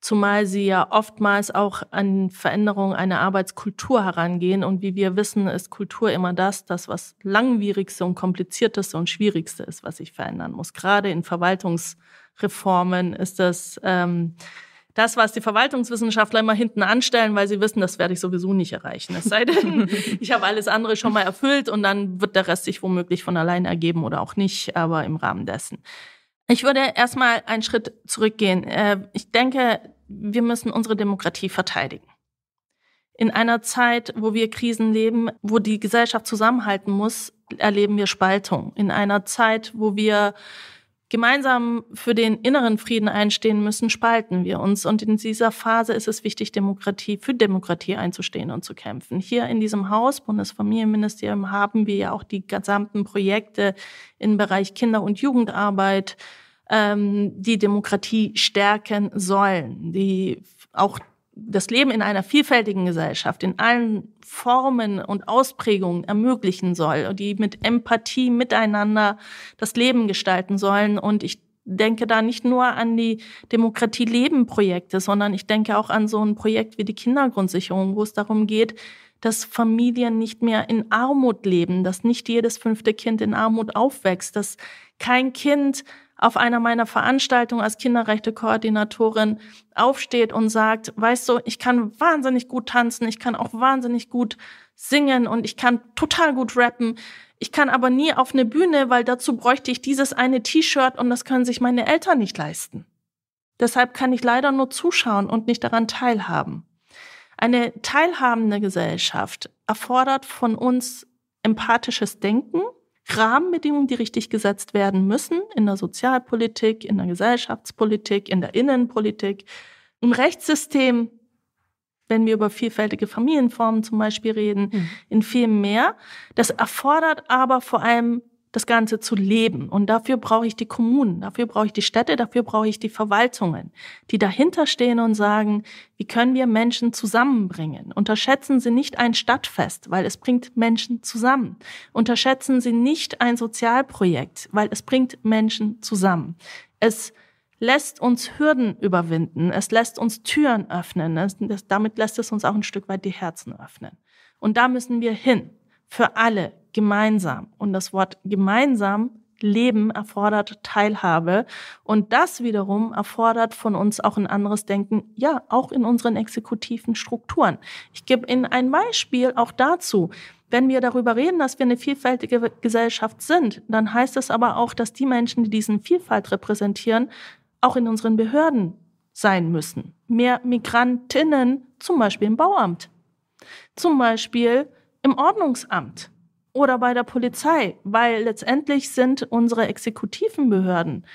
Zumal Sie ja oftmals auch an Veränderungen einer Arbeitskultur herangehen. Und wie wir wissen, ist Kultur immer das, das was langwierigste und komplizierteste und schwierigste ist, was sich verändern muss. Gerade in Verwaltungsreformen ist das. Ähm, das, was die Verwaltungswissenschaftler immer hinten anstellen, weil sie wissen, das werde ich sowieso nicht erreichen. Es sei denn, ich habe alles andere schon mal erfüllt und dann wird der Rest sich womöglich von allein ergeben oder auch nicht, aber im Rahmen dessen. Ich würde erstmal einen Schritt zurückgehen. Äh, ich denke, wir müssen unsere Demokratie verteidigen. In einer Zeit, wo wir Krisen leben, wo die Gesellschaft zusammenhalten muss, erleben wir Spaltung. In einer Zeit, wo wir gemeinsam für den inneren Frieden einstehen müssen, spalten wir uns. Und in dieser Phase ist es wichtig, Demokratie für Demokratie einzustehen und zu kämpfen. Hier in diesem Haus, Bundesfamilienministerium, haben wir ja auch die gesamten Projekte im Bereich Kinder- und Jugendarbeit, ähm, die Demokratie stärken sollen, die auch das Leben in einer vielfältigen Gesellschaft in allen Formen und Ausprägungen ermöglichen soll, die mit Empathie miteinander das Leben gestalten sollen. Und ich denke da nicht nur an die Demokratie Leben Projekte, sondern ich denke auch an so ein Projekt wie die Kindergrundsicherung, wo es darum geht, dass Familien nicht mehr in Armut leben, dass nicht jedes fünfte Kind in Armut aufwächst, dass kein Kind auf einer meiner Veranstaltungen als Kinderrechtekoordinatorin aufsteht und sagt, weißt du, ich kann wahnsinnig gut tanzen, ich kann auch wahnsinnig gut singen und ich kann total gut rappen. Ich kann aber nie auf eine Bühne, weil dazu bräuchte ich dieses eine T-Shirt und das können sich meine Eltern nicht leisten. Deshalb kann ich leider nur zuschauen und nicht daran teilhaben. Eine teilhabende Gesellschaft erfordert von uns empathisches Denken, Rahmenbedingungen, die richtig gesetzt werden müssen in der Sozialpolitik, in der Gesellschaftspolitik, in der Innenpolitik, im Rechtssystem, wenn wir über vielfältige Familienformen zum Beispiel reden, mhm. in viel mehr. Das erfordert aber vor allem das Ganze zu leben. Und dafür brauche ich die Kommunen, dafür brauche ich die Städte, dafür brauche ich die Verwaltungen, die dahinter stehen und sagen, wie können wir Menschen zusammenbringen? Unterschätzen Sie nicht ein Stadtfest, weil es bringt Menschen zusammen. Unterschätzen Sie nicht ein Sozialprojekt, weil es bringt Menschen zusammen. Es lässt uns Hürden überwinden, es lässt uns Türen öffnen, es, damit lässt es uns auch ein Stück weit die Herzen öffnen. Und da müssen wir hin für alle gemeinsam. Und das Wort gemeinsam Leben erfordert Teilhabe. Und das wiederum erfordert von uns auch ein anderes Denken, ja, auch in unseren exekutiven Strukturen. Ich gebe Ihnen ein Beispiel auch dazu. Wenn wir darüber reden, dass wir eine vielfältige Gesellschaft sind, dann heißt es aber auch, dass die Menschen, die diesen Vielfalt repräsentieren, auch in unseren Behörden sein müssen. Mehr Migrantinnen, zum Beispiel im Bauamt. Zum Beispiel im Ordnungsamt oder bei der Polizei, weil letztendlich sind unsere exekutiven Behörden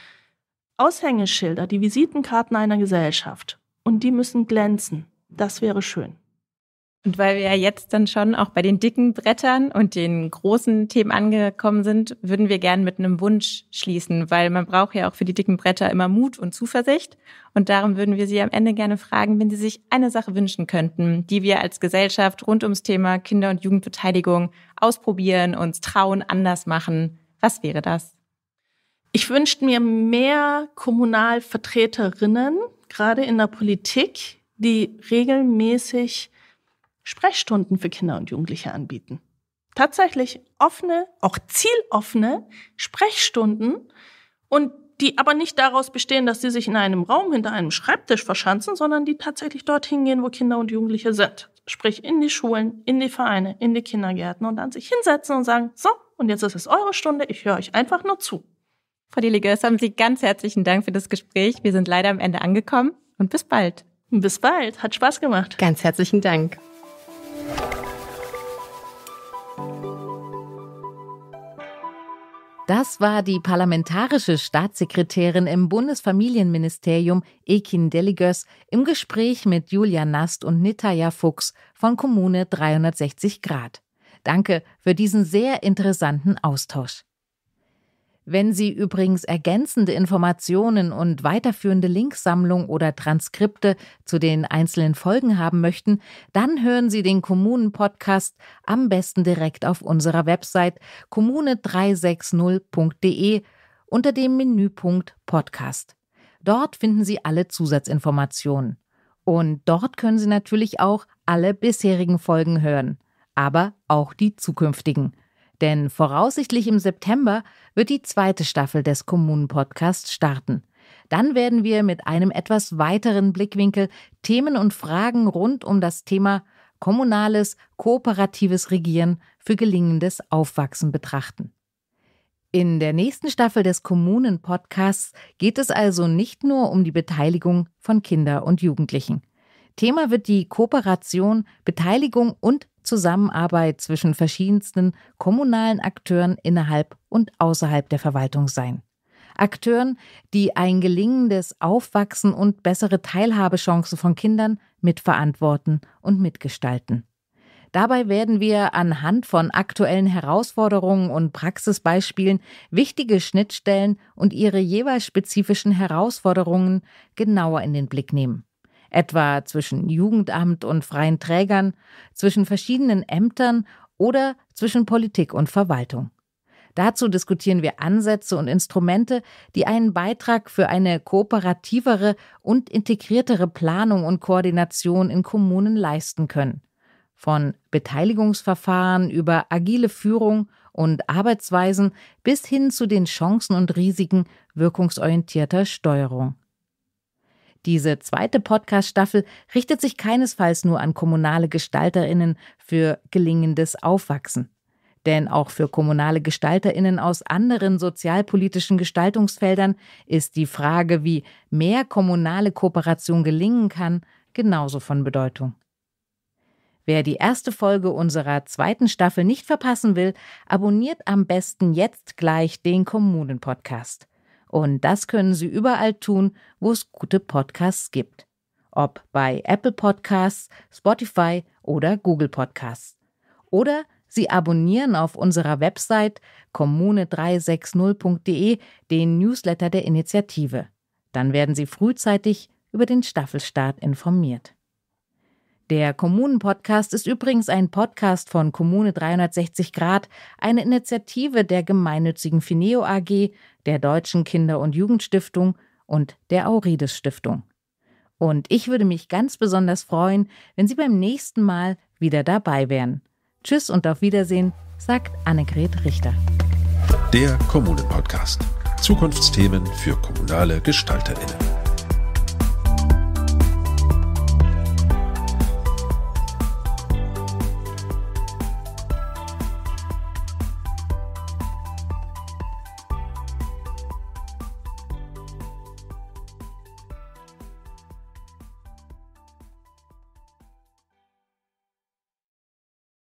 Aushängeschilder, die Visitenkarten einer Gesellschaft und die müssen glänzen. Das wäre schön. Und weil wir ja jetzt dann schon auch bei den dicken Brettern und den großen Themen angekommen sind, würden wir gern mit einem Wunsch schließen, weil man braucht ja auch für die dicken Bretter immer Mut und Zuversicht. Und darum würden wir Sie am Ende gerne fragen, wenn Sie sich eine Sache wünschen könnten, die wir als Gesellschaft rund ums Thema Kinder- und Jugendbeteiligung ausprobieren, uns trauen, anders machen. Was wäre das? Ich wünschte mir mehr Kommunalvertreterinnen, gerade in der Politik, die regelmäßig Sprechstunden für Kinder und Jugendliche anbieten. Tatsächlich offene, auch zieloffene Sprechstunden und die aber nicht daraus bestehen, dass sie sich in einem Raum hinter einem Schreibtisch verschanzen, sondern die tatsächlich dorthin gehen, wo Kinder und Jugendliche sind. Sprich in die Schulen, in die Vereine, in die Kindergärten und dann sich hinsetzen und sagen, so, und jetzt ist es eure Stunde, ich höre euch einfach nur zu. Frau es haben Sie ganz herzlichen Dank für das Gespräch. Wir sind leider am Ende angekommen und bis bald. Bis bald, hat Spaß gemacht. Ganz herzlichen Dank. Das war die parlamentarische Staatssekretärin im Bundesfamilienministerium Ekin Deligös im Gespräch mit Julia Nast und Nitaja Fuchs von Kommune 360 Grad. Danke für diesen sehr interessanten Austausch. Wenn Sie übrigens ergänzende Informationen und weiterführende Linksammlung oder Transkripte zu den einzelnen Folgen haben möchten, dann hören Sie den Kommunen-Podcast am besten direkt auf unserer Website kommune360.de unter dem Menüpunkt Podcast. Dort finden Sie alle Zusatzinformationen. Und dort können Sie natürlich auch alle bisherigen Folgen hören, aber auch die zukünftigen. Denn voraussichtlich im September wird die zweite Staffel des Kommunen-Podcasts starten. Dann werden wir mit einem etwas weiteren Blickwinkel Themen und Fragen rund um das Thema kommunales, kooperatives Regieren für gelingendes Aufwachsen betrachten. In der nächsten Staffel des Kommunen-Podcasts geht es also nicht nur um die Beteiligung von Kinder und Jugendlichen. Thema wird die Kooperation, Beteiligung und Zusammenarbeit zwischen verschiedensten kommunalen Akteuren innerhalb und außerhalb der Verwaltung sein. Akteuren, die ein gelingendes Aufwachsen und bessere Teilhabechancen von Kindern mitverantworten und mitgestalten. Dabei werden wir anhand von aktuellen Herausforderungen und Praxisbeispielen wichtige Schnittstellen und ihre jeweils spezifischen Herausforderungen genauer in den Blick nehmen etwa zwischen Jugendamt und freien Trägern, zwischen verschiedenen Ämtern oder zwischen Politik und Verwaltung. Dazu diskutieren wir Ansätze und Instrumente, die einen Beitrag für eine kooperativere und integriertere Planung und Koordination in Kommunen leisten können. Von Beteiligungsverfahren über agile Führung und Arbeitsweisen bis hin zu den Chancen und Risiken wirkungsorientierter Steuerung. Diese zweite Podcast-Staffel richtet sich keinesfalls nur an kommunale GestalterInnen für gelingendes Aufwachsen. Denn auch für kommunale GestalterInnen aus anderen sozialpolitischen Gestaltungsfeldern ist die Frage, wie mehr kommunale Kooperation gelingen kann, genauso von Bedeutung. Wer die erste Folge unserer zweiten Staffel nicht verpassen will, abonniert am besten jetzt gleich den Kommunen-Podcast. Und das können Sie überall tun, wo es gute Podcasts gibt. Ob bei Apple Podcasts, Spotify oder Google Podcasts. Oder Sie abonnieren auf unserer Website kommune360.de den Newsletter der Initiative. Dann werden Sie frühzeitig über den Staffelstart informiert. Der Kommunen-Podcast ist übrigens ein Podcast von Kommune 360 Grad, eine Initiative der gemeinnützigen Fineo AG, der Deutschen Kinder- und Jugendstiftung und der Aurides Stiftung. Und ich würde mich ganz besonders freuen, wenn Sie beim nächsten Mal wieder dabei wären. Tschüss und auf Wiedersehen, sagt Annegret Richter. Der Kommunen-Podcast. Zukunftsthemen für kommunale GestalterInnen.